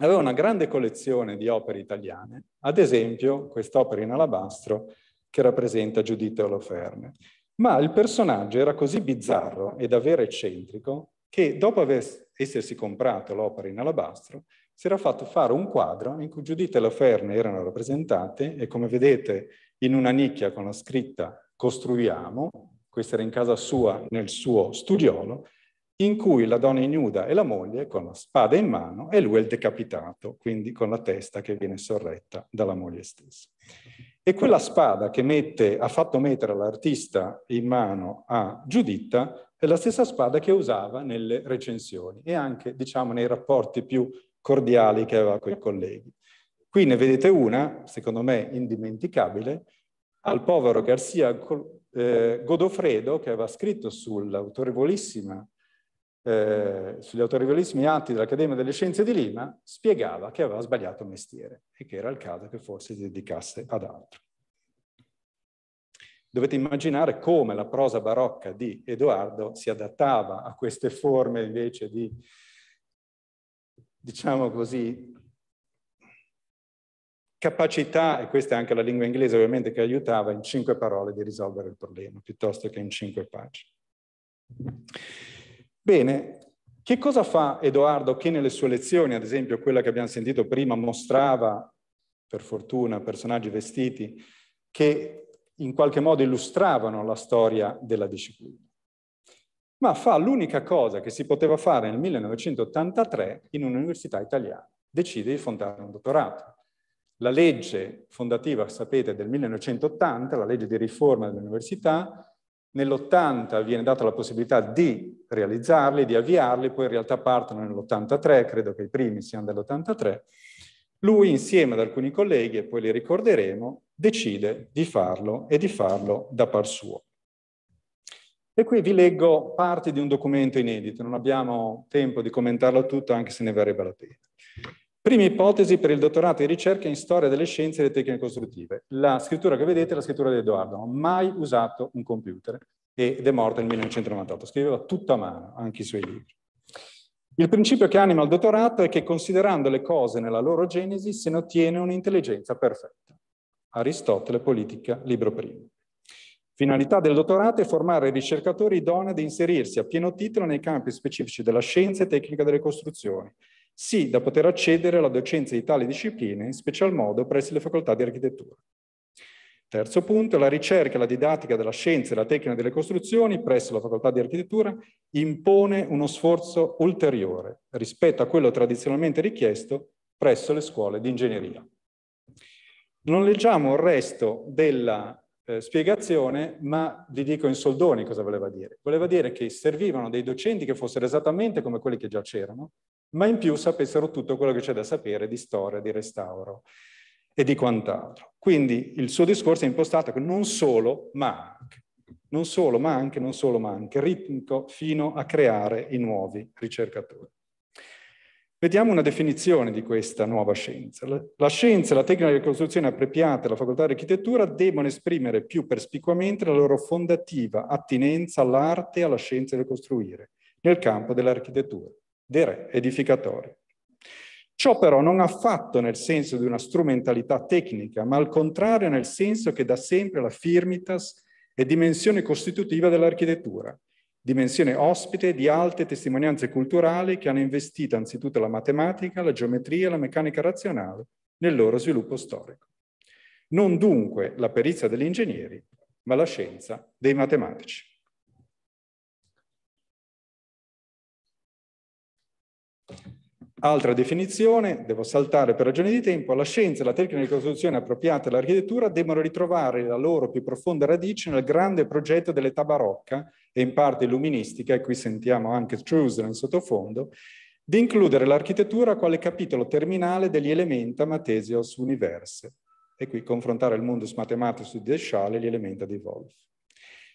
[SPEAKER 4] aveva una grande collezione di opere italiane, ad esempio quest'opera in alabastro che rappresenta Giuditta Oloferne. Ma il personaggio era così bizzarro e davvero eccentrico che dopo aver essersi comprato l'opera in alabastro, si era fatto fare un quadro in cui Giudita e la Ferne erano rappresentate e come vedete in una nicchia con la scritta Costruiamo, questa era in casa sua nel suo studiolo, in cui la donna ignuda e la moglie con la spada in mano e lui è il decapitato, quindi con la testa che viene sorretta dalla moglie stessa. E quella spada che mette, ha fatto mettere l'artista in mano a Giuditta è la stessa spada che usava nelle recensioni e anche, diciamo, nei rapporti più cordiali che aveva con i colleghi. Qui ne vedete una, secondo me indimenticabile, al povero Garcia eh, Godofredo che aveva scritto sull'autorevolissima eh, sugli autorevolissimi atti dell'Accademia delle Scienze di Lima, spiegava che aveva sbagliato mestiere e che era il caso che forse si dedicasse ad altro. Dovete immaginare come la prosa barocca di Edoardo si adattava a queste forme invece di, diciamo così, capacità, e questa è anche la lingua inglese ovviamente che aiutava, in cinque parole di risolvere il problema, piuttosto che in cinque pagine. Bene, che cosa fa Edoardo che nelle sue lezioni, ad esempio quella che abbiamo sentito prima, mostrava, per fortuna, personaggi vestiti, che in qualche modo illustravano la storia della disciplina. Ma fa l'unica cosa che si poteva fare nel 1983 in un'università italiana, decide di fondare un dottorato. La legge fondativa, sapete, del 1980, la legge di riforma dell'università, nell'80 viene data la possibilità di realizzarli, di avviarli, poi in realtà partono nell'83, credo che i primi siano dell'83, lui insieme ad alcuni colleghi, e poi li ricorderemo, decide di farlo e di farlo da par suo. E qui vi leggo parte di un documento inedito, non abbiamo tempo di commentarlo tutto anche se ne verrebbe la pena. Prima ipotesi per il dottorato di ricerca in storia delle scienze e delle tecniche costruttive. La scrittura che vedete è la scrittura di Edoardo, non ha mai usato un computer ed è morto nel 1998, scriveva tutta a mano anche i suoi libri. Il principio che anima il dottorato è che considerando le cose nella loro genesi se ne ottiene un'intelligenza perfetta. Aristotele, Politica, libro primo. Finalità del dottorato è formare ricercatori idonei ad inserirsi a pieno titolo nei campi specifici della scienza e tecnica delle costruzioni, sì da poter accedere alla docenza di tali discipline, in special modo presso le facoltà di architettura. Terzo punto, la ricerca, e la didattica della scienza e la tecnica delle costruzioni presso la Facoltà di Architettura impone uno sforzo ulteriore rispetto a quello tradizionalmente richiesto presso le scuole di ingegneria. Non leggiamo il resto della eh, spiegazione, ma vi dico in soldoni cosa voleva dire. Voleva dire che servivano dei docenti che fossero esattamente come quelli che già c'erano, ma in più sapessero tutto quello che c'è da sapere di storia, di restauro, e di quant'altro. Quindi il suo discorso è impostato non solo, ma anche, non solo, ma anche, non solo, ma anche, ritmico fino a creare i nuovi ricercatori. Vediamo una definizione di questa nuova scienza. La scienza e la tecnica di ricostruzione appropriata alla facoltà di architettura devono esprimere più perspicuamente la loro fondativa attinenza all'arte e alla scienza del costruire nel campo dell'architettura, dei re edificatori. Ciò però non affatto nel senso di una strumentalità tecnica, ma al contrario nel senso che da sempre la firmitas è dimensione costitutiva dell'architettura, dimensione ospite di alte testimonianze culturali che hanno investito anzitutto la matematica, la geometria e la meccanica razionale nel loro sviluppo storico. Non dunque la perizia degli ingegneri, ma la scienza dei matematici. Altra definizione, devo saltare per ragioni di tempo, la scienza e la tecnica di costruzione appropriata all'architettura devono ritrovare la loro più profonda radice nel grande progetto dell'età barocca e in parte illuministica, e qui sentiamo anche Schuster in sottofondo, di includere l'architettura quale capitolo terminale degli elementa Mathesios Universe, e qui confrontare il mundus mathematicus di Deschale e gli elementa di Wolff.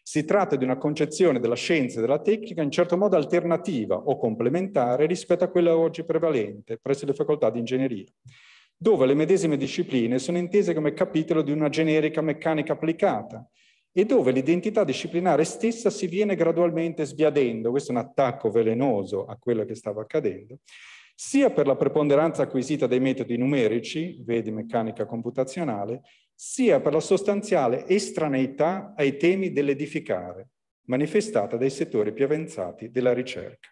[SPEAKER 4] Si tratta di una concezione della scienza e della tecnica in certo modo alternativa o complementare rispetto a quella oggi prevalente presso le facoltà di ingegneria, dove le medesime discipline sono intese come capitolo di una generica meccanica applicata e dove l'identità disciplinare stessa si viene gradualmente sbiadendo, questo è un attacco velenoso a quello che stava accadendo, sia per la preponderanza acquisita dei metodi numerici, vedi meccanica computazionale, sia per la sostanziale estraneità ai temi dell'edificare, manifestata dai settori più avanzati della ricerca.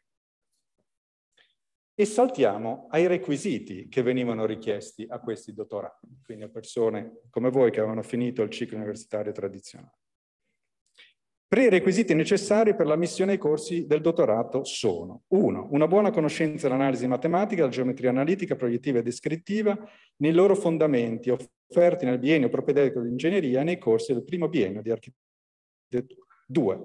[SPEAKER 4] E saltiamo ai requisiti che venivano richiesti a questi dottorandi, quindi a persone come voi che avevano finito il ciclo universitario tradizionale. Prerequisiti necessari per l'ammissione ai corsi del dottorato sono 1. Una buona conoscenza dell'analisi matematica, della geometria analitica, proiettiva e descrittiva nei loro fondamenti offerti nel biennio propedeutico di ingegneria e nei corsi del primo biennio di architettura. 2.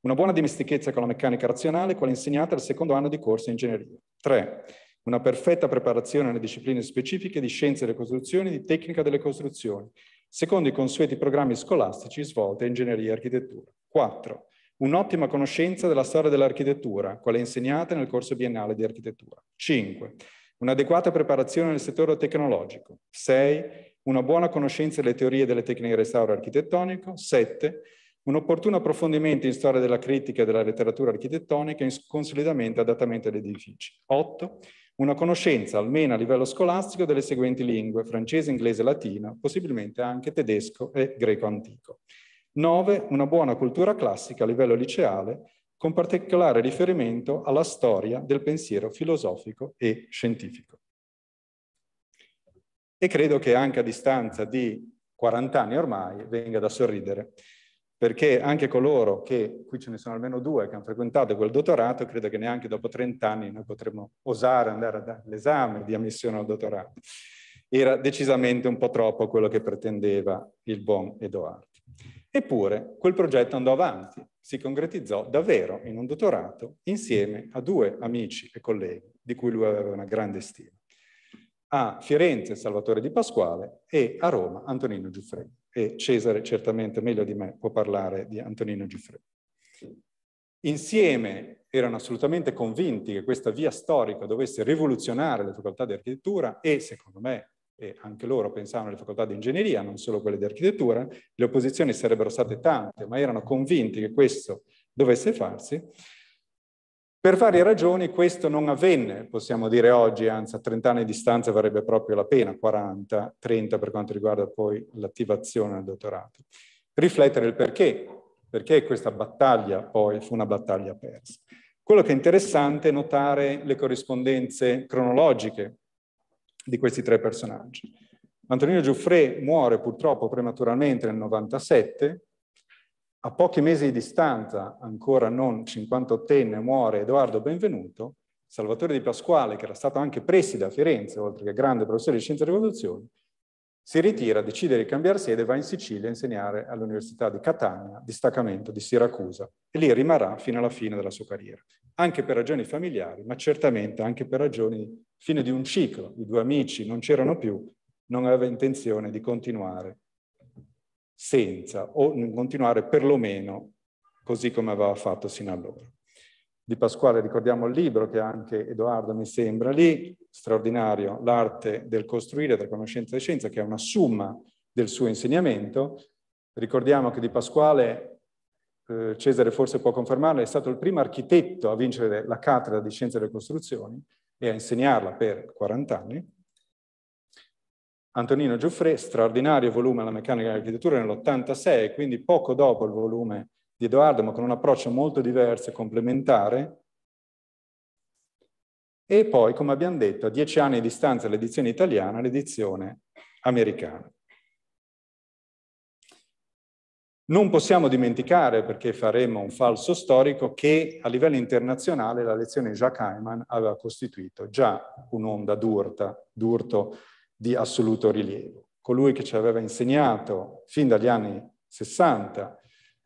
[SPEAKER 4] Una buona dimestichezza con la meccanica razionale, quale insegnata al secondo anno di corso in ingegneria. 3. Una perfetta preparazione nelle discipline specifiche di scienze delle costruzioni e di tecnica delle costruzioni, secondo i consueti programmi scolastici svolti in ingegneria e architettura. 4. Un'ottima conoscenza della storia dell'architettura, quale insegnata nel corso biennale di architettura. 5. Un'adeguata preparazione nel settore tecnologico. 6. Una buona conoscenza delle teorie e delle tecniche di restauro architettonico. 7. Un opportuno approfondimento in storia della critica e della letteratura architettonica in consolidamento e adattamento agli edifici. 8. Una conoscenza, almeno a livello scolastico, delle seguenti lingue, francese, inglese, latino, possibilmente anche tedesco e greco antico. 9. Una buona cultura classica a livello liceale, con particolare riferimento alla storia del pensiero filosofico e scientifico. E credo che anche a distanza di 40 anni ormai venga da sorridere, perché anche coloro che, qui ce ne sono almeno due, che hanno frequentato quel dottorato, credo che neanche dopo 30 anni noi potremmo osare andare a di ammissione al dottorato. Era decisamente un po' troppo quello che pretendeva il buon Edoardo. Eppure quel progetto andò avanti, si concretizzò davvero in un dottorato insieme a due amici e colleghi di cui lui aveva una grande stima, a Firenze Salvatore Di Pasquale e a Roma Antonino Giuffredi. E Cesare certamente meglio di me può parlare di Antonino Giuffredi. Insieme erano assolutamente convinti che questa via storica dovesse rivoluzionare le facoltà di architettura e, secondo me, e anche loro pensavano alle facoltà di ingegneria, non solo quelle di architettura, le opposizioni sarebbero state tante, ma erano convinti che questo dovesse farsi. Per varie ragioni questo non avvenne, possiamo dire oggi, anzi a 30 anni di distanza varrebbe proprio la pena, 40, 30 per quanto riguarda poi l'attivazione al dottorato. Riflettere il perché, perché questa battaglia poi fu una battaglia persa. Quello che è interessante è notare le corrispondenze cronologiche di questi tre personaggi. Antonino Giuffrè muore purtroppo prematuramente nel 97, a pochi mesi di distanza, ancora non 58enne, muore Edoardo Benvenuto, Salvatore Di Pasquale, che era stato anche preside a Firenze, oltre che grande professore di scienze e rivoluzioni, si ritira, decide di cambiare sede e va in Sicilia a insegnare all'Università di Catania, distaccamento di Siracusa, e lì rimarrà fino alla fine della sua carriera, anche per ragioni familiari, ma certamente anche per ragioni fine di un ciclo. I due amici non c'erano più, non aveva intenzione di continuare senza o continuare perlomeno così come aveva fatto sino allora di Pasquale, ricordiamo il libro che anche Edoardo mi sembra lì, straordinario, l'arte del costruire tra conoscenza e scienza, che è una summa del suo insegnamento. Ricordiamo che di Pasquale, eh, Cesare forse può confermarlo, è stato il primo architetto a vincere la cattedra di scienze delle costruzioni e a insegnarla per 40 anni. Antonino Giuffre, straordinario volume alla meccanica dell'architettura nell'86, quindi poco dopo il volume di Edoardo, ma con un approccio molto diverso e complementare. E poi, come abbiamo detto, a dieci anni di distanza l'edizione italiana, l'edizione americana. Non possiamo dimenticare, perché faremo un falso storico, che a livello internazionale la lezione Jacques Heiman aveva costituito già un'onda d'urta, d'urto di assoluto rilievo. Colui che ci aveva insegnato fin dagli anni 60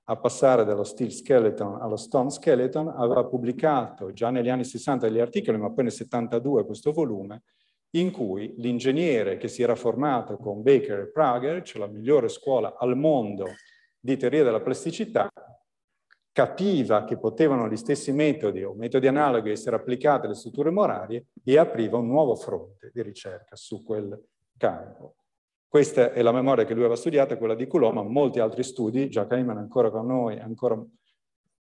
[SPEAKER 4] a passare dallo steel skeleton allo stone skeleton, aveva pubblicato già negli anni 60 degli articoli, ma poi nel 72 questo volume, in cui l'ingegnere che si era formato con Baker e Prager, cioè la migliore scuola al mondo di teoria della plasticità, capiva che potevano gli stessi metodi o metodi analoghi essere applicati alle strutture morarie e apriva un nuovo fronte di ricerca su quel campo. Questa è la memoria che lui aveva studiato, quella di Coulomb, ma molti altri studi, Jack Heyman ancora con noi, ancora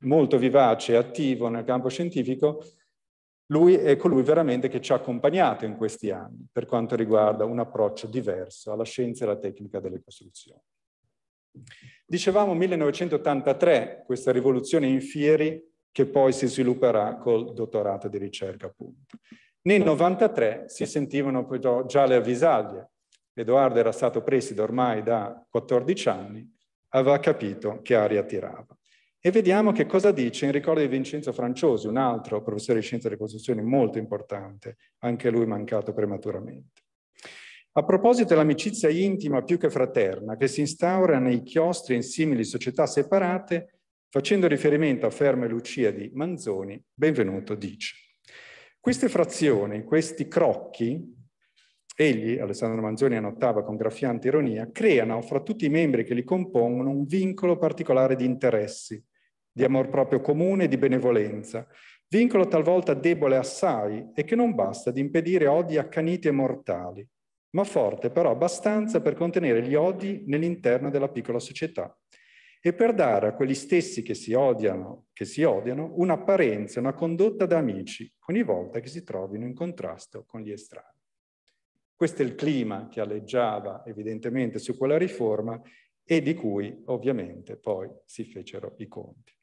[SPEAKER 4] molto vivace e attivo nel campo scientifico, lui è colui veramente che ci ha accompagnato in questi anni per quanto riguarda un approccio diverso alla scienza e alla tecnica delle costruzioni. Dicevamo 1983, questa rivoluzione in fieri che poi si svilupperà col dottorato di ricerca appunto. Nel 1993 si sentivano però già le avvisaglie Edoardo era stato preside ormai da 14 anni, aveva capito che aria tirava. E vediamo che cosa dice in ricordo di Vincenzo Franciosi, un altro professore di scienze delle costruzioni molto importante, anche lui mancato prematuramente. A proposito dell'amicizia intima più che fraterna che si instaura nei chiostri e in simili società separate, facendo riferimento a Fermo e Lucia di Manzoni, benvenuto dice. Queste frazioni, questi crocchi, Egli, Alessandro Manzoni, annotava con graffiante ironia, creano fra tutti i membri che li compongono un vincolo particolare di interessi, di amor proprio comune e di benevolenza, vincolo talvolta debole assai e che non basta ad impedire odi accaniti e mortali, ma forte però abbastanza per contenere gli odi nell'interno della piccola società e per dare a quegli stessi che si odiano, che si odiano un'apparenza, una condotta da amici, ogni volta che si trovino in contrasto con gli estranei. Questo è il clima che alleggiava evidentemente su quella riforma e di cui ovviamente poi si fecero i conti.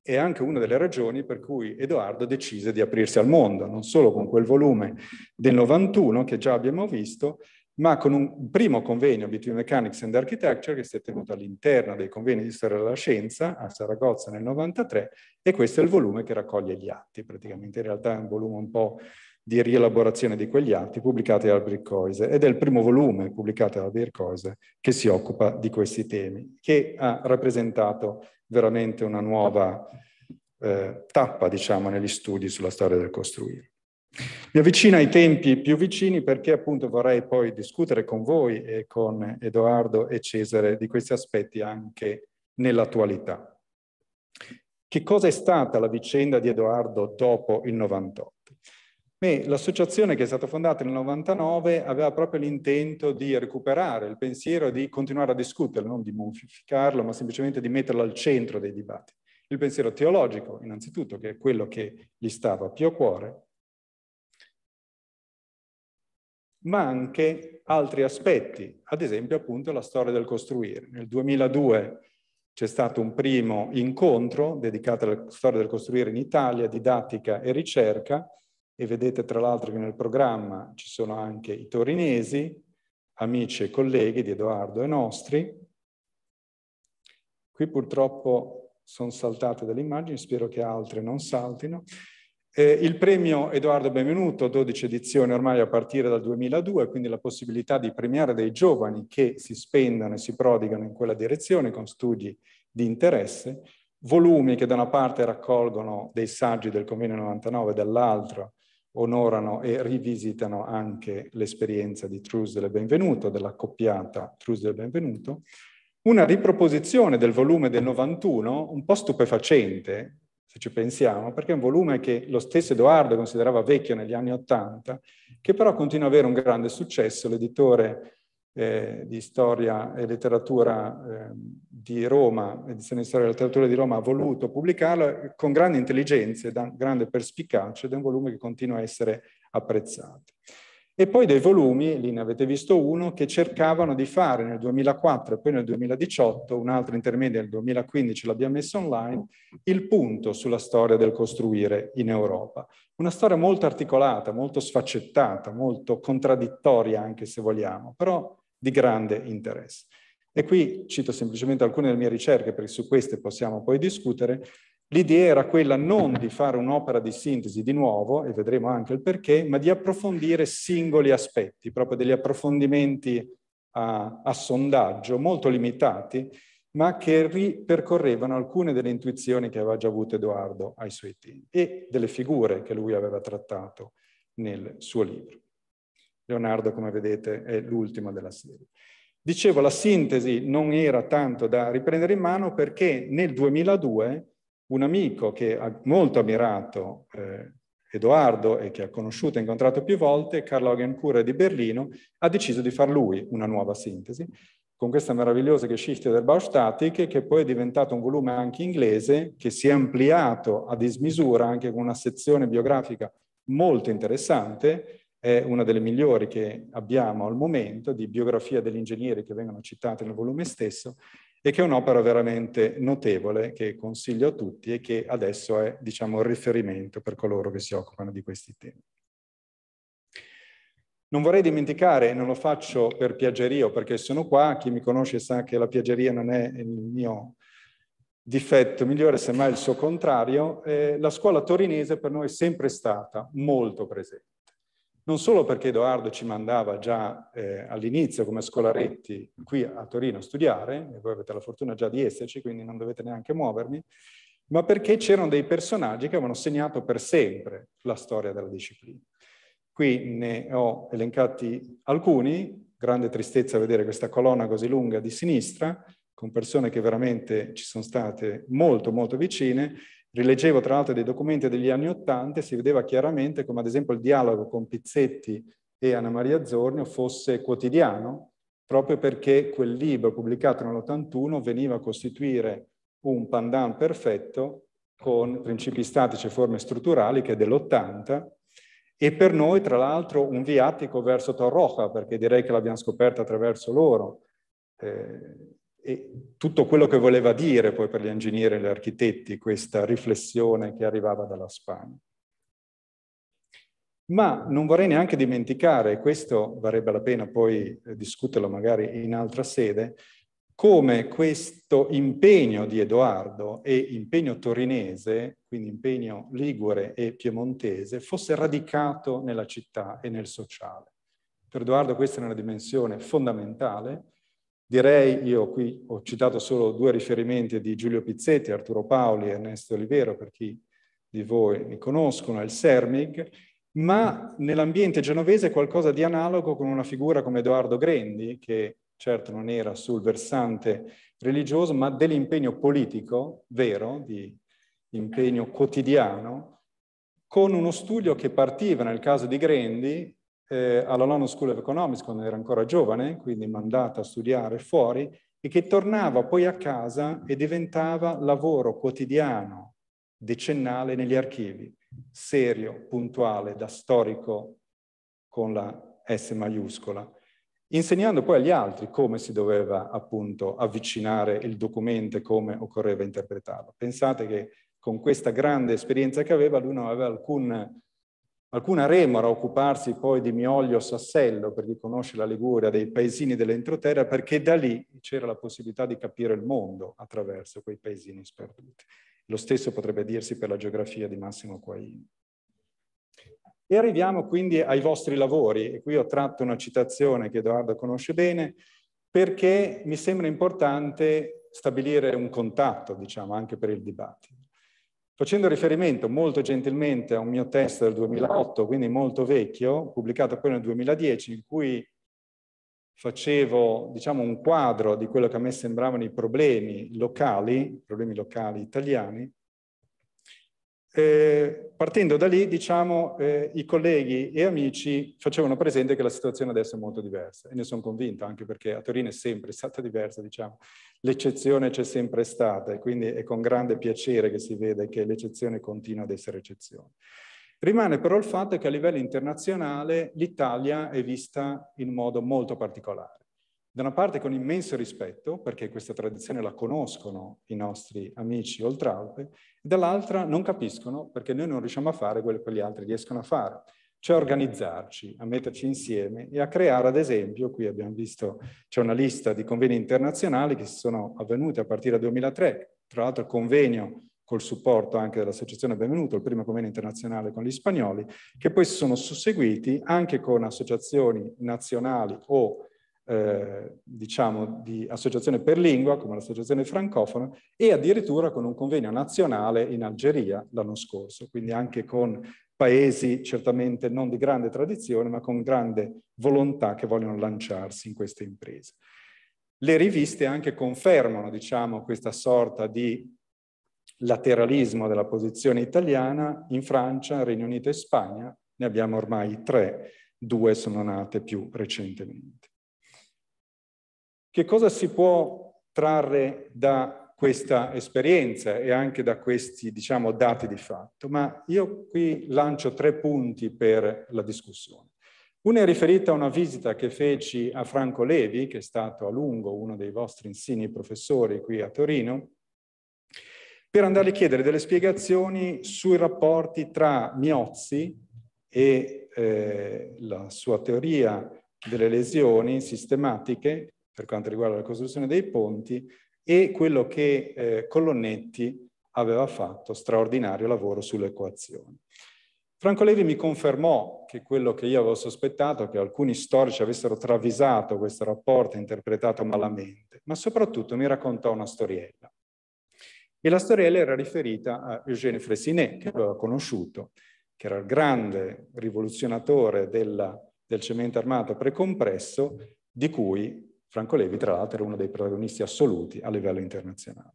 [SPEAKER 4] È anche una delle ragioni per cui Edoardo decise di aprirsi al mondo, non solo con quel volume del 91 che già abbiamo visto, ma con un primo convegno between Mechanics and Architecture che si è tenuto all'interno dei convegni di storia della scienza a Saragozza nel 93 e questo è il volume che raccoglie gli atti, praticamente in realtà è un volume un po' di rielaborazione di quegli atti pubblicati da Bircoise ed è il primo volume pubblicato da Bircoise che si occupa di questi temi, che ha rappresentato veramente una nuova eh, tappa, diciamo, negli studi sulla storia del costruire. Mi avvicino ai tempi più vicini perché appunto vorrei poi discutere con voi e con Edoardo e Cesare di questi aspetti anche nell'attualità. Che cosa è stata la vicenda di Edoardo dopo il 98? l'associazione che è stata fondata nel 99 aveva proprio l'intento di recuperare il pensiero e di continuare a discuterlo, non di modificarlo, ma semplicemente di metterlo al centro dei dibattiti. Il pensiero teologico, innanzitutto, che è quello che gli stava più a cuore, ma anche altri aspetti, ad esempio appunto la storia del costruire. Nel 2002 c'è stato un primo incontro dedicato alla storia del costruire in Italia, didattica e ricerca, e vedete tra l'altro che nel programma ci sono anche i torinesi, amici e colleghi di Edoardo e nostri. Qui purtroppo sono saltate delle immagini, spero che altre non saltino. Eh, il premio Edoardo Benvenuto, 12 edizioni ormai a partire dal 2002, quindi la possibilità di premiare dei giovani che si spendono e si prodigano in quella direzione con studi di interesse, volumi che da una parte raccolgono dei saggi del Convenio 99 e dall'altra onorano e rivisitano anche l'esperienza di Truss del Benvenuto, dell'accoppiata Truss del Benvenuto, una riproposizione del volume del 91, un po' stupefacente, se ci pensiamo, perché è un volume che lo stesso Edoardo considerava vecchio negli anni 80, che però continua ad avere un grande successo. L'editore eh, di storia e letteratura eh, di Roma, edizione di storia e letteratura di Roma, ha voluto pubblicarlo eh, con grande intelligenza e da grande perspicacia ed è un volume che continua a essere apprezzato. E poi dei volumi, lì ne avete visto uno, che cercavano di fare nel 2004 e poi nel 2018, un altro intermedio nel 2015 l'abbiamo messo online, il punto sulla storia del costruire in Europa. Una storia molto articolata, molto sfaccettata, molto contraddittoria anche se vogliamo, però di grande interesse. E qui cito semplicemente alcune delle mie ricerche, perché su queste possiamo poi discutere. L'idea era quella non di fare un'opera di sintesi di nuovo, e vedremo anche il perché, ma di approfondire singoli aspetti, proprio degli approfondimenti a, a sondaggio molto limitati, ma che ripercorrevano alcune delle intuizioni che aveva già avuto Edoardo ai suoi tempi e delle figure che lui aveva trattato nel suo libro. Leonardo, come vedete, è l'ultimo della serie. Dicevo, la sintesi non era tanto da riprendere in mano perché nel 2002 un amico che ha molto ammirato eh, Edoardo e che ha conosciuto e incontrato più volte, Karl Eugen di Berlino, ha deciso di far lui una nuova sintesi con questa meravigliosa Geschichte der Baustatik, che poi è diventato un volume anche inglese, che si è ampliato a dismisura anche con una sezione biografica molto interessante, è una delle migliori che abbiamo al momento di biografia degli ingegneri che vengono citate nel volume stesso e che è un'opera veramente notevole che consiglio a tutti e che adesso è, diciamo, un riferimento per coloro che si occupano di questi temi. Non vorrei dimenticare, non lo faccio per piaggeria o perché sono qua, chi mi conosce sa che la piaggeria non è il mio difetto migliore, semmai il suo contrario, eh, la scuola torinese per noi è sempre stata molto presente non solo perché Edoardo ci mandava già eh, all'inizio come scolaretti qui a Torino a studiare, e voi avete la fortuna già di esserci, quindi non dovete neanche muovermi, ma perché c'erano dei personaggi che avevano segnato per sempre la storia della disciplina. Qui ne ho elencati alcuni, grande tristezza vedere questa colonna così lunga di sinistra, con persone che veramente ci sono state molto molto vicine, Rileggevo tra l'altro dei documenti degli anni Ottanta e si vedeva chiaramente come ad esempio il dialogo con Pizzetti e Anna Maria Zornio fosse quotidiano, proprio perché quel libro pubblicato nell'81 veniva a costituire un pandan perfetto con principi statici e forme strutturali, che è dell'80, e per noi, tra l'altro, un viatico verso Torroja, perché direi che l'abbiamo scoperta attraverso loro. Eh, e tutto quello che voleva dire poi per gli ingegneri e gli architetti questa riflessione che arrivava dalla Spagna. Ma non vorrei neanche dimenticare, e questo varrebbe la pena poi eh, discuterlo magari in altra sede, come questo impegno di Edoardo e impegno torinese, quindi impegno ligure e piemontese, fosse radicato nella città e nel sociale. Per Edoardo questa è una dimensione fondamentale Direi, io qui ho citato solo due riferimenti di Giulio Pizzetti, Arturo Paoli e Ernesto Olivero, per chi di voi mi conoscono, il CERMIG, ma nell'ambiente genovese qualcosa di analogo con una figura come Edoardo Grendi, che certo non era sul versante religioso, ma dell'impegno politico vero, di impegno quotidiano, con uno studio che partiva, nel caso di Grendi, eh, alla London School of Economics quando era ancora giovane, quindi mandata a studiare fuori, e che tornava poi a casa e diventava lavoro quotidiano, decennale negli archivi, serio, puntuale, da storico con la S maiuscola, insegnando poi agli altri come si doveva appunto avvicinare il documento e come occorreva interpretarlo. Pensate che con questa grande esperienza che aveva lui non aveva alcun Alcuna remora a occuparsi poi di Mioglio Sassello, per chi conosce la Liguria, dei paesini dell'entroterra, perché da lì c'era la possibilità di capire il mondo attraverso quei paesini sperduti. Lo stesso potrebbe dirsi per la geografia di Massimo Quaini. E arriviamo quindi ai vostri lavori, e qui ho tratto una citazione che Edoardo conosce bene, perché mi sembra importante stabilire un contatto, diciamo, anche per il dibattito. Facendo riferimento molto gentilmente a un mio test del 2008, quindi molto vecchio, pubblicato poi nel 2010, in cui facevo diciamo, un quadro di quello che a me sembravano i problemi locali, problemi locali italiani, eh, partendo da lì, diciamo, eh, i colleghi e amici facevano presente che la situazione adesso è molto diversa e ne sono convinto anche perché a Torino è sempre stata diversa, diciamo. l'eccezione c'è sempre stata e quindi è con grande piacere che si vede che l'eccezione continua ad essere eccezione. Rimane però il fatto che a livello internazionale l'Italia è vista in modo molto particolare. Da una parte con immenso rispetto, perché questa tradizione la conoscono i nostri amici oltralpe, e dall'altra non capiscono perché noi non riusciamo a fare quello che gli altri riescono a fare, cioè organizzarci, a metterci insieme e a creare, ad esempio, qui abbiamo visto c'è una lista di convegni internazionali che si sono avvenuti a partire dal 2003, tra l'altro il convegno col supporto anche dell'Associazione Benvenuto, il primo convegno internazionale con gli spagnoli, che poi si sono susseguiti anche con associazioni nazionali o eh, diciamo, di associazione per lingua, come l'associazione francofona, e addirittura con un convegno nazionale in Algeria l'anno scorso, quindi anche con paesi certamente non di grande tradizione, ma con grande volontà che vogliono lanciarsi in queste imprese. Le riviste anche confermano, diciamo, questa sorta di lateralismo della posizione italiana in Francia, Regno Unito e Spagna, ne abbiamo ormai tre, due sono nate più recentemente. Che cosa si può trarre da questa esperienza e anche da questi, diciamo, dati di fatto? Ma io qui lancio tre punti per la discussione. Una è riferita a una visita che feci a Franco Levi, che è stato a lungo uno dei vostri insigni professori qui a Torino, per andare a chiedere delle spiegazioni sui rapporti tra Miozzi e eh, la sua teoria delle lesioni sistematiche per quanto riguarda la costruzione dei ponti e quello che eh, Colonnetti aveva fatto, straordinario lavoro sulle equazioni. Franco Levi mi confermò che quello che io avevo sospettato, che alcuni storici avessero travisato questo rapporto interpretato malamente, ma soprattutto mi raccontò una storiella. E la storiella era riferita a Eugène Freyssinet, che aveva conosciuto, che era il grande rivoluzionatore della, del cemento armato precompresso, di cui Franco Levi, tra l'altro, era uno dei protagonisti assoluti a livello internazionale.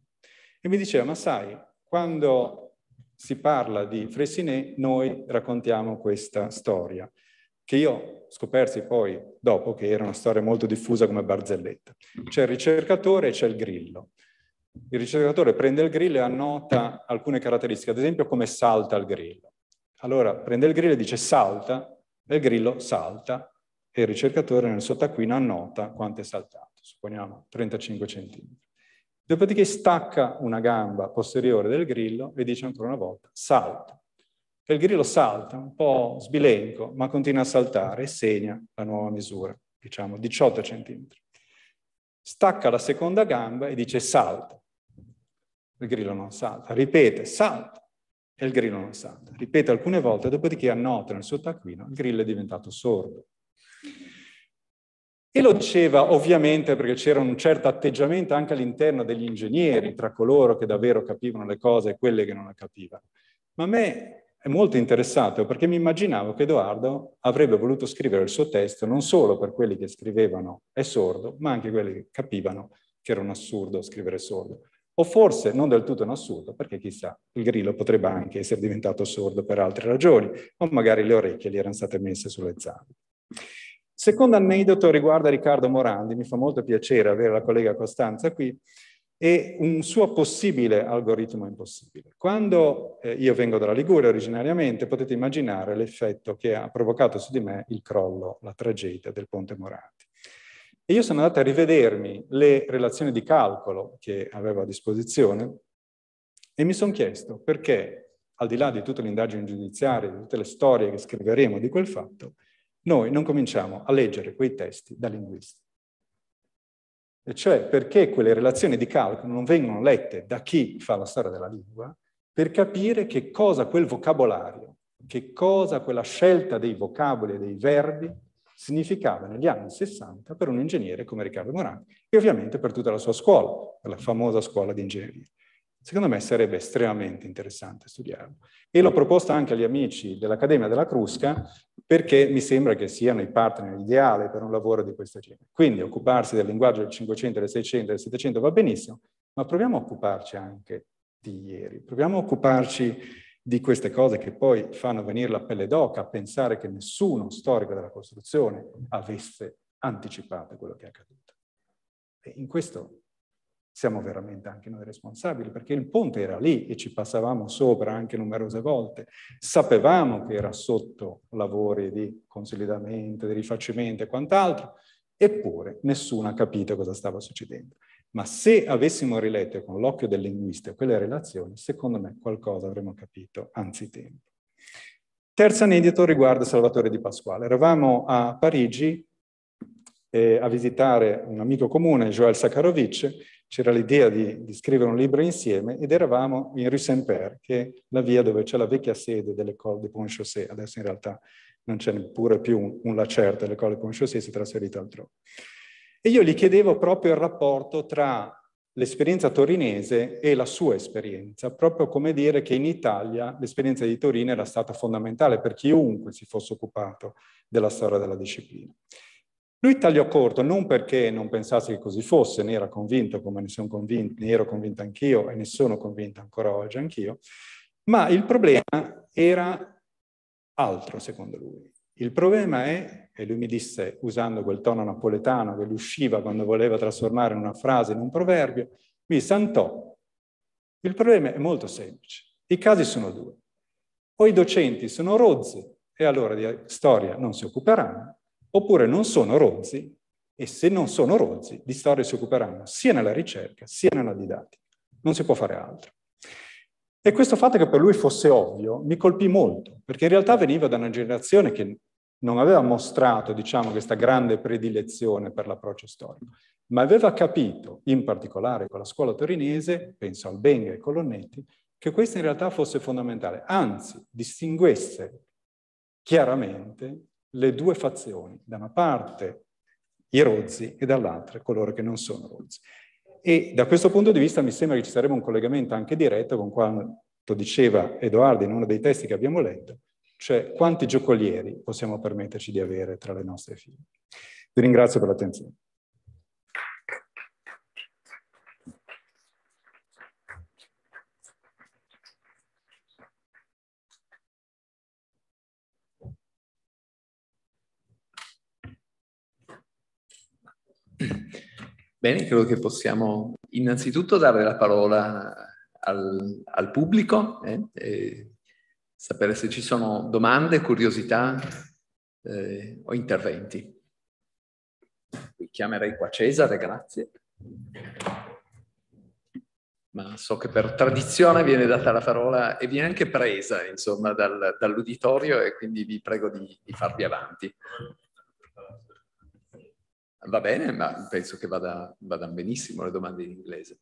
[SPEAKER 4] E mi diceva, ma sai, quando si parla di Freycinet, noi raccontiamo questa storia, che io scopersi poi dopo, che era una storia molto diffusa come barzelletta. C'è il ricercatore e c'è il grillo. Il ricercatore prende il grillo e annota alcune caratteristiche, ad esempio come salta il grillo. Allora prende il grillo e dice salta, e il grillo salta, e il ricercatore nel suo taccuino annota quanto è saltato, supponiamo 35 centimetri. Dopodiché stacca una gamba posteriore del grillo e dice ancora una volta salta. E il grillo salta, un po' sbilenco, ma continua a saltare e segna la nuova misura, diciamo 18 centimetri. Stacca la seconda gamba e dice salta. Il grillo non salta, ripete salta e il grillo non salta. Ripete alcune volte, dopodiché annota nel suo taccuino, il grillo è diventato sordo. E lo diceva ovviamente perché c'era un certo atteggiamento anche all'interno degli ingegneri, tra coloro che davvero capivano le cose e quelle che non le capivano. Ma a me è molto interessato perché mi immaginavo che Edoardo avrebbe voluto scrivere il suo testo non solo per quelli che scrivevano è sordo, ma anche quelli che capivano che era un assurdo scrivere sordo. O forse non del tutto un assurdo, perché chissà, il grillo potrebbe anche essere diventato sordo per altre ragioni, o magari le orecchie gli erano state messe sulle zampe. Secondo aneddoto riguarda Riccardo Morandi, mi fa molto piacere avere la collega Costanza qui, e un suo possibile algoritmo impossibile. Quando eh, io vengo dalla Liguria originariamente, potete immaginare l'effetto che ha provocato su di me il crollo, la tragedia del Ponte Morandi. E io sono andato a rivedermi le relazioni di calcolo che avevo a disposizione e mi sono chiesto perché, al di là di tutte le indagini giudiziarie, di tutte le storie che scriveremo di quel fatto, noi non cominciamo a leggere quei testi da linguisti. E cioè perché quelle relazioni di calcolo non vengono lette da chi fa la storia della lingua per capire che cosa quel vocabolario, che cosa quella scelta dei vocaboli e dei verbi significava negli anni 60 per un ingegnere come Riccardo Morani e ovviamente per tutta la sua scuola, per la famosa scuola di ingegneria. Secondo me sarebbe estremamente interessante studiarlo. E l'ho proposto anche agli amici dell'Accademia della Crusca perché mi sembra che siano i partner ideali per un lavoro di questo genere. Quindi occuparsi del linguaggio del 500, del 600, del 700 va benissimo, ma proviamo a occuparci anche di ieri, proviamo a occuparci di queste cose che poi fanno venire la pelle d'oca a pensare che nessuno storico della costruzione avesse anticipato quello che è accaduto. E in questo siamo veramente anche noi responsabili, perché il ponte era lì e ci passavamo sopra anche numerose volte. Sapevamo che era sotto lavori di consolidamento, di rifacimento e quant'altro, eppure nessuno ha capito cosa stava succedendo. Ma se avessimo riletto con l'occhio del linguista quelle relazioni, secondo me qualcosa avremmo capito anzitempo. Terzo aneddoto riguarda Salvatore di Pasquale. Eravamo a Parigi eh, a visitare un amico comune, Joel Sakharovic, c'era l'idea di, di, scrivere un libro insieme ed eravamo in Rue Saint-Père, che è la via dove c'è la vecchia sede dell'École de pont Ponchaussé, adesso in realtà non c'è neppure più un, un lacerta dell'École de pont Ponchaussé, si è trasferita altrove. E io gli chiedevo proprio il rapporto tra l'esperienza torinese e la sua esperienza, proprio come dire che in Italia l'esperienza di Torino era stata fondamentale per chiunque si fosse occupato della storia della disciplina. Lui tagliò corto non perché non pensasse che così fosse, ne era convinto come ne, sono convinto, ne ero convinto anch'io e ne sono convinto ancora oggi anch'io, ma il problema era altro secondo lui. Il problema è, e lui mi disse usando quel tono napoletano che lui usciva quando voleva trasformare una frase in un proverbio, mi santò. Il problema è molto semplice. I casi sono due. O i docenti sono rozzi e allora di storia non si occuperanno, oppure non sono rozzi e se non sono rozzi di storia si occuperanno sia nella ricerca sia nella didattica. Non si può fare altro. E questo fatto che per lui fosse ovvio mi colpì molto, perché in realtà veniva da una generazione che non aveva mostrato, diciamo, questa grande predilezione per l'approccio storico, ma aveva capito, in particolare con la scuola torinese, penso al Benga e ai Colonnetti, che questo in realtà fosse fondamentale, anzi distinguesse chiaramente le due fazioni, da una parte i rozzi e dall'altra coloro che non sono rozzi. E da questo punto di vista mi sembra che ci sarebbe un collegamento anche diretto con quanto diceva Edoardo in uno dei testi che abbiamo letto, cioè quanti giocolieri possiamo permetterci di avere tra le nostre figlie. Vi ringrazio per l'attenzione.
[SPEAKER 2] Bene, credo che possiamo innanzitutto dare la parola al, al pubblico, eh, sapere se ci sono domande, curiosità eh, o interventi. Vi chiamerei qua Cesare, grazie. Ma so che per tradizione viene data la parola e viene anche presa, insomma, dal, dall'uditorio e quindi vi prego di, di farvi avanti. Va bene, ma penso che vada, benissimo le domande in inglese.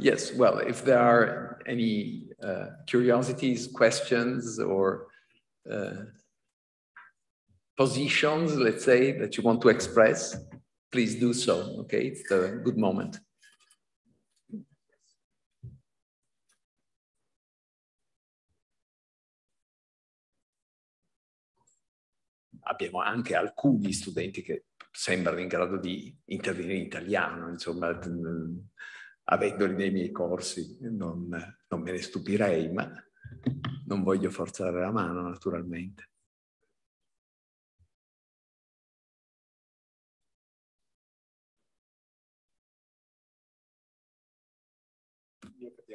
[SPEAKER 2] Yes, well, if there are any uh, curiosities, questions, or uh, positions, let's say, that you want to express, please do so,
[SPEAKER 1] okay? It's a good moment. abbiamo anche alcuni studenti che sembrano in grado di intervenire
[SPEAKER 2] in italiano, insomma, avendoli nei miei corsi, non, non
[SPEAKER 1] me ne stupirei, ma non voglio forzare la mano naturalmente.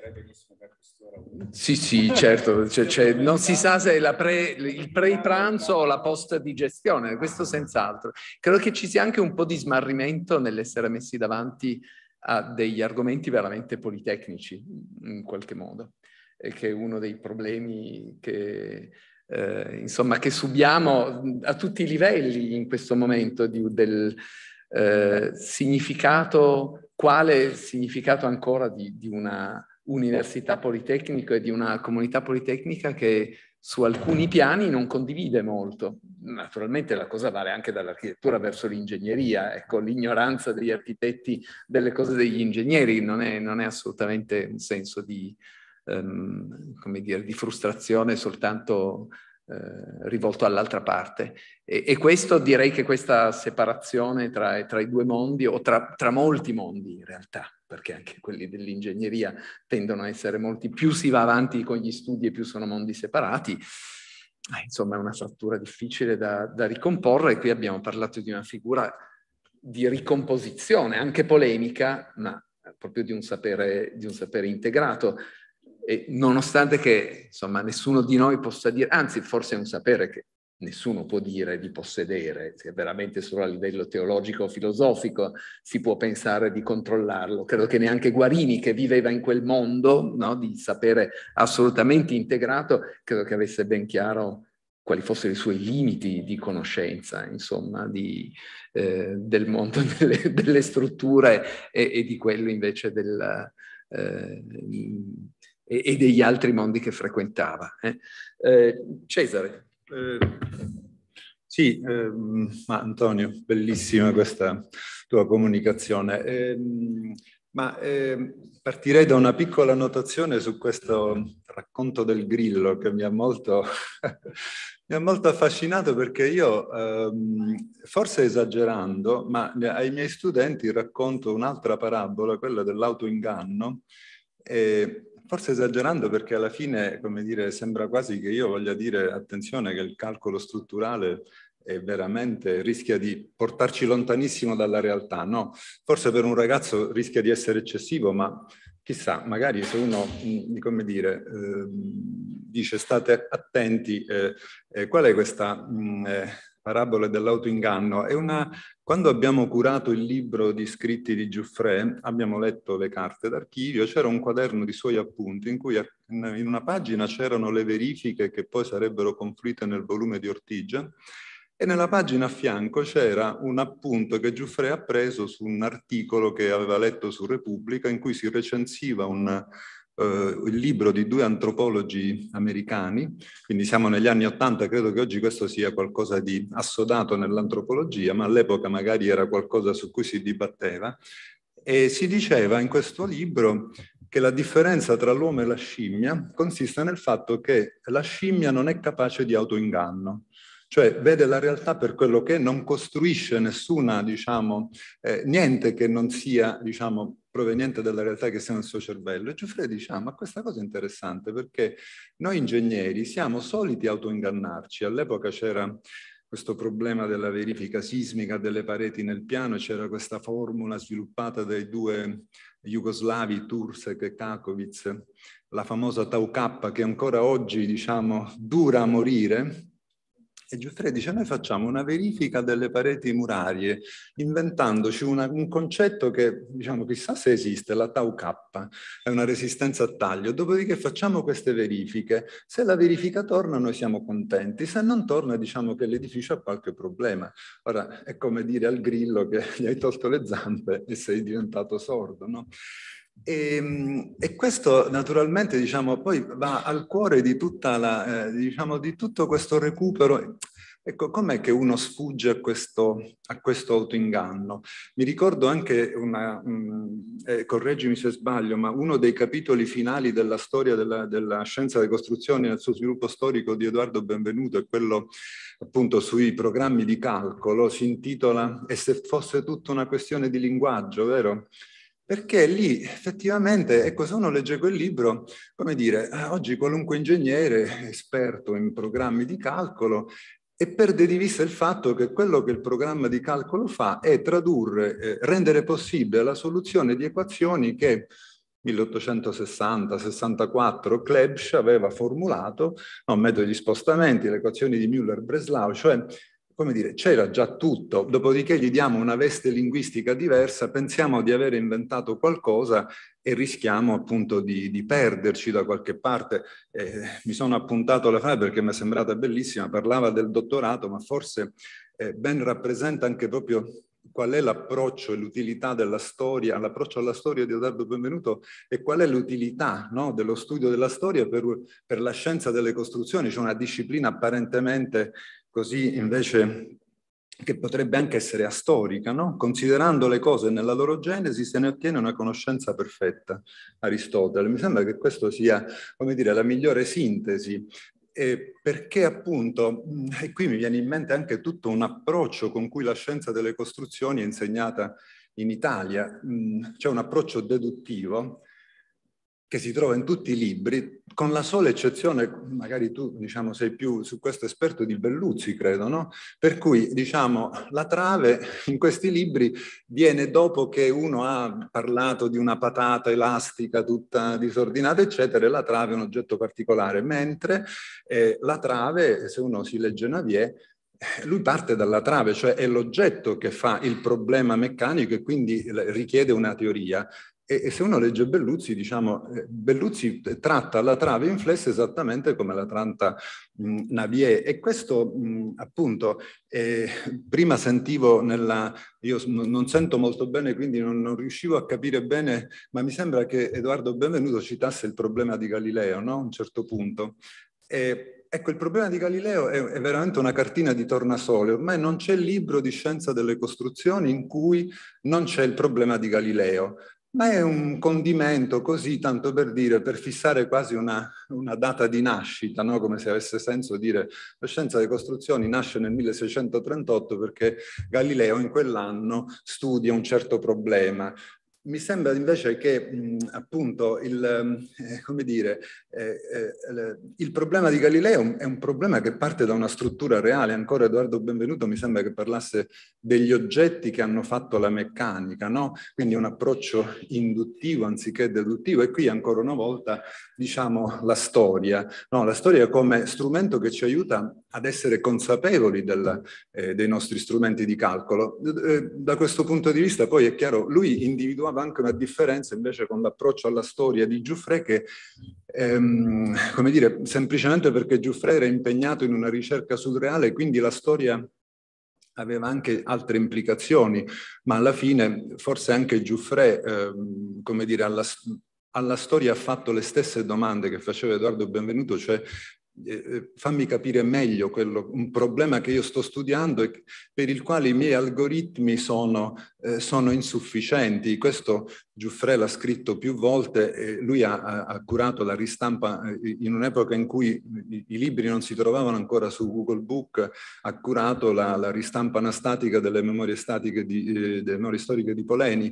[SPEAKER 1] direi benissimo per quest'ora.
[SPEAKER 2] Sì, sì, certo, cioè, cioè, non si sa se è pre, il pre-pranzo o la post-digestione, questo senz'altro. Credo che ci sia anche un po' di smarrimento nell'essere messi davanti a degli argomenti veramente politecnici, in qualche modo, e che è uno dei problemi che... Eh, insomma, che subiamo a tutti i livelli in questo momento di, del, eh, significato, quale significato ancora di, di, una, università politecnico e di una comunità politecnica che su alcuni piani non condivide molto. Naturalmente la cosa vale anche dall'architettura verso l'ingegneria, ecco l'ignoranza degli architetti delle cose degli ingegneri non è, non è assolutamente un senso di, um, dire, di frustrazione soltanto eh, rivolto all'altra parte. E, e, questo direi che questa separazione tra, tra i due mondi, o tra, tra, molti mondi in realtà, perché anche quelli dell'ingegneria tendono a essere molti, più si va avanti con gli studi e più sono mondi separati. Ah, insomma, è una frattura difficile da, da ricomporre. Qui abbiamo parlato di una figura di ricomposizione, anche polemica, ma proprio di un sapere, di un sapere integrato. E nonostante che insomma, nessuno di noi possa dire, anzi forse è un sapere che nessuno può dire di possedere, se veramente solo a livello teologico o filosofico si può pensare di controllarlo. Credo che neanche Guarini, che viveva in quel mondo no, di sapere assolutamente integrato, credo che avesse ben chiaro quali fossero i suoi limiti di conoscenza, insomma, di, eh, del mondo delle, delle strutture e, e, di quello invece del, eh, e, e degli altri mondi che frequentava. Eh. Eh, Cesare.
[SPEAKER 3] Eh, sì, ehm, ma Antonio, bellissima questa tua comunicazione. Ehm, ma ehm, partirei da una piccola notazione su questo racconto del grillo che mi ha molto mi ha molto affascinato perché io, ehm, forse esagerando, ma ai miei studenti racconto un'altra parabola, quella dell'autoinganno, eh, forse esagerando perché alla fine, come dire, sembra quasi che io voglia dire attenzione che il calcolo strutturale è veramente rischia di portarci lontanissimo dalla realtà, no? Forse per un ragazzo rischia di essere eccessivo, ma chissà, magari se uno, mm, come dire, eh, dice state attenti, eh, eh, qual è questa... Mh, mm, eh, Parabole dell'autoinganno. Una... Quando abbiamo curato il libro di scritti di Giuffrè, abbiamo letto le carte d'archivio, c'era un quaderno di suoi appunti in cui in una pagina c'erano le verifiche che poi sarebbero confluite nel volume di Ortigia e nella pagina a fianco c'era un appunto che Giuffrè ha preso su un articolo che aveva letto su Repubblica in cui si recensiva un Uh, il libro di due antropologi americani, quindi siamo negli anni Ottanta, credo che oggi questo sia qualcosa di assodato nell'antropologia, ma all'epoca magari era qualcosa su cui si dibatteva, e si diceva in questo libro che la differenza tra l'uomo e la scimmia consiste nel fatto che la scimmia non è capace di autoinganno, cioè vede la realtà per quello che non costruisce nessuna, diciamo, eh, niente che non sia, diciamo, proveniente dalla realtà che sia nel suo cervello. E Giuffre dice, ah, ma questa cosa è interessante perché noi ingegneri siamo soliti autoingannarci. All'epoca c'era questo problema della verifica sismica delle pareti nel piano, c'era questa formula sviluppata dai due jugoslavi, Tursek e Kakovic, la famosa Tau K che ancora oggi diciamo, dura a morire, e Giuffre dice, noi facciamo una verifica delle pareti murarie, inventandoci una, un concetto che, diciamo, chissà se esiste, la tau K, è una resistenza a taglio. Dopodiché facciamo queste verifiche. Se la verifica torna, noi siamo contenti. Se non torna, diciamo che l'edificio ha qualche problema. Ora, è come dire al grillo che gli hai tolto le zampe e sei diventato sordo, no? E, ehm, e, questo naturalmente diciamo, poi va al cuore di, la, eh, diciamo, di tutto questo recupero. Ecco, com'è che uno sfugge a questo, a questo autoinganno? Mi ricordo anche, una, mh, eh, correggimi se sbaglio, ma uno dei capitoli finali della storia della, della scienza delle costruzioni nel suo sviluppo storico di Edoardo Benvenuto è quello appunto sui programmi di calcolo, si intitola E se fosse tutta una questione di linguaggio, vero? perché lì effettivamente, ecco, se uno legge quel libro, come dire, eh, oggi qualunque ingegnere esperto in programmi di calcolo e perde di vista il fatto che quello che il programma di calcolo fa è tradurre, eh, rendere possibile la soluzione di equazioni che 1860-64 Klebsch aveva formulato, no, metodi di spostamenti, le equazioni di Müller-Breslau, cioè come dire, c'era già tutto, dopodiché gli diamo una veste linguistica diversa, pensiamo di aver inventato qualcosa e rischiamo appunto di, di perderci da qualche parte. Eh, mi sono appuntato la frase perché mi è sembrata bellissima, parlava del dottorato, ma forse eh, ben rappresenta anche proprio qual è l'approccio e l'utilità della storia, l'approccio alla storia di Odardo Benvenuto e qual è l'utilità no, dello studio della storia per, per, la scienza delle costruzioni, cioè una disciplina apparentemente così invece che potrebbe anche essere astorica, no? considerando le cose nella loro genesi se ne ottiene una conoscenza perfetta, Aristotele. Mi sembra che questa sia, come dire, la migliore sintesi eh, perché appunto, e qui mi viene in mente anche tutto un approccio con cui la scienza delle costruzioni è insegnata in Italia, mm, c'è cioè un approccio deduttivo che si trova in tutti i libri, con la sola eccezione, magari tu diciamo, sei più su questo esperto di Belluzzi, credo, no? Per cui diciamo, la trave in questi libri viene dopo che uno ha parlato di una patata elastica tutta disordinata, eccetera, e la trave è un oggetto particolare, mentre eh, la trave, se uno si legge Navier, eh, lui parte dalla trave, cioè è l'oggetto che fa il problema meccanico e quindi richiede una teoria. E, e, se uno legge Belluzzi, diciamo, eh, Belluzzi tratta la trave in inflessa esattamente come la tratta mh, Navier e questo mh, appunto, eh, prima sentivo nella, io non sento molto bene quindi non, non, riuscivo a capire bene, ma mi sembra che Edoardo Benvenuto citasse il problema di Galileo, no? A un certo punto. E, Ecco, il problema di Galileo è, è, veramente una cartina di tornasole. Ormai non c'è libro di scienza delle costruzioni in cui non c'è il problema di Galileo ma è un condimento così, tanto per dire, per fissare quasi una, una data di nascita, no? come se avesse senso dire la scienza delle costruzioni nasce nel 1638 perché Galileo in quell'anno studia un certo problema mi sembra invece che mh, appunto il, ehm, eh, dire, eh, eh, il, problema di Galileo è un problema che parte da una struttura reale. Ancora Edoardo Benvenuto mi sembra che parlasse degli oggetti che hanno fatto la meccanica, no? quindi un approccio induttivo anziché deduttivo e qui ancora una volta diciamo, la storia, no, la storia come strumento che ci aiuta ad essere consapevoli del, eh, dei nostri strumenti di calcolo. Eh, eh, da questo punto di vista poi è chiaro, lui individuava anche una differenza invece con l'approccio alla storia di Giuffre che, ehm, come dire, semplicemente perché Giuffre era impegnato in una ricerca sul reale, quindi la storia aveva anche altre implicazioni, ma alla fine forse anche Giuffre, eh, come dire, alla, alla storia ha fatto le stesse domande che faceva Edoardo Benvenuto, cioè eh, eh, fammi capire meglio quello, un problema che io sto studiando e per il quale i miei algoritmi sono, eh, sono insufficienti. Questo Giuffre l'ha scritto più volte, eh, lui ha, ha, curato la ristampa eh, in un'epoca in cui i, i, libri non si trovavano ancora su Google Book, ha curato la, la ristampa anastatica delle memorie, statiche di, eh, delle memorie storiche di Poleni,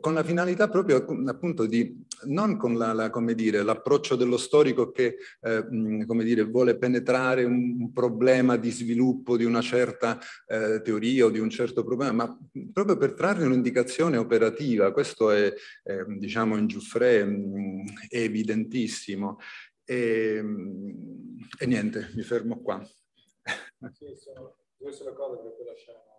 [SPEAKER 3] con la finalità proprio appunto di non con la, la, dire, l'approccio dello storico che eh, mh, dire, vuole penetrare un, un, problema di sviluppo di una certa eh, teoria o di un certo problema, ma proprio per trarne un'indicazione operativa. Questo è, eh, diciamo, in Giuffre è evidentissimo. E, e, niente, mi fermo qua.
[SPEAKER 4] Sì, sono due sole cose che puoi lasciare.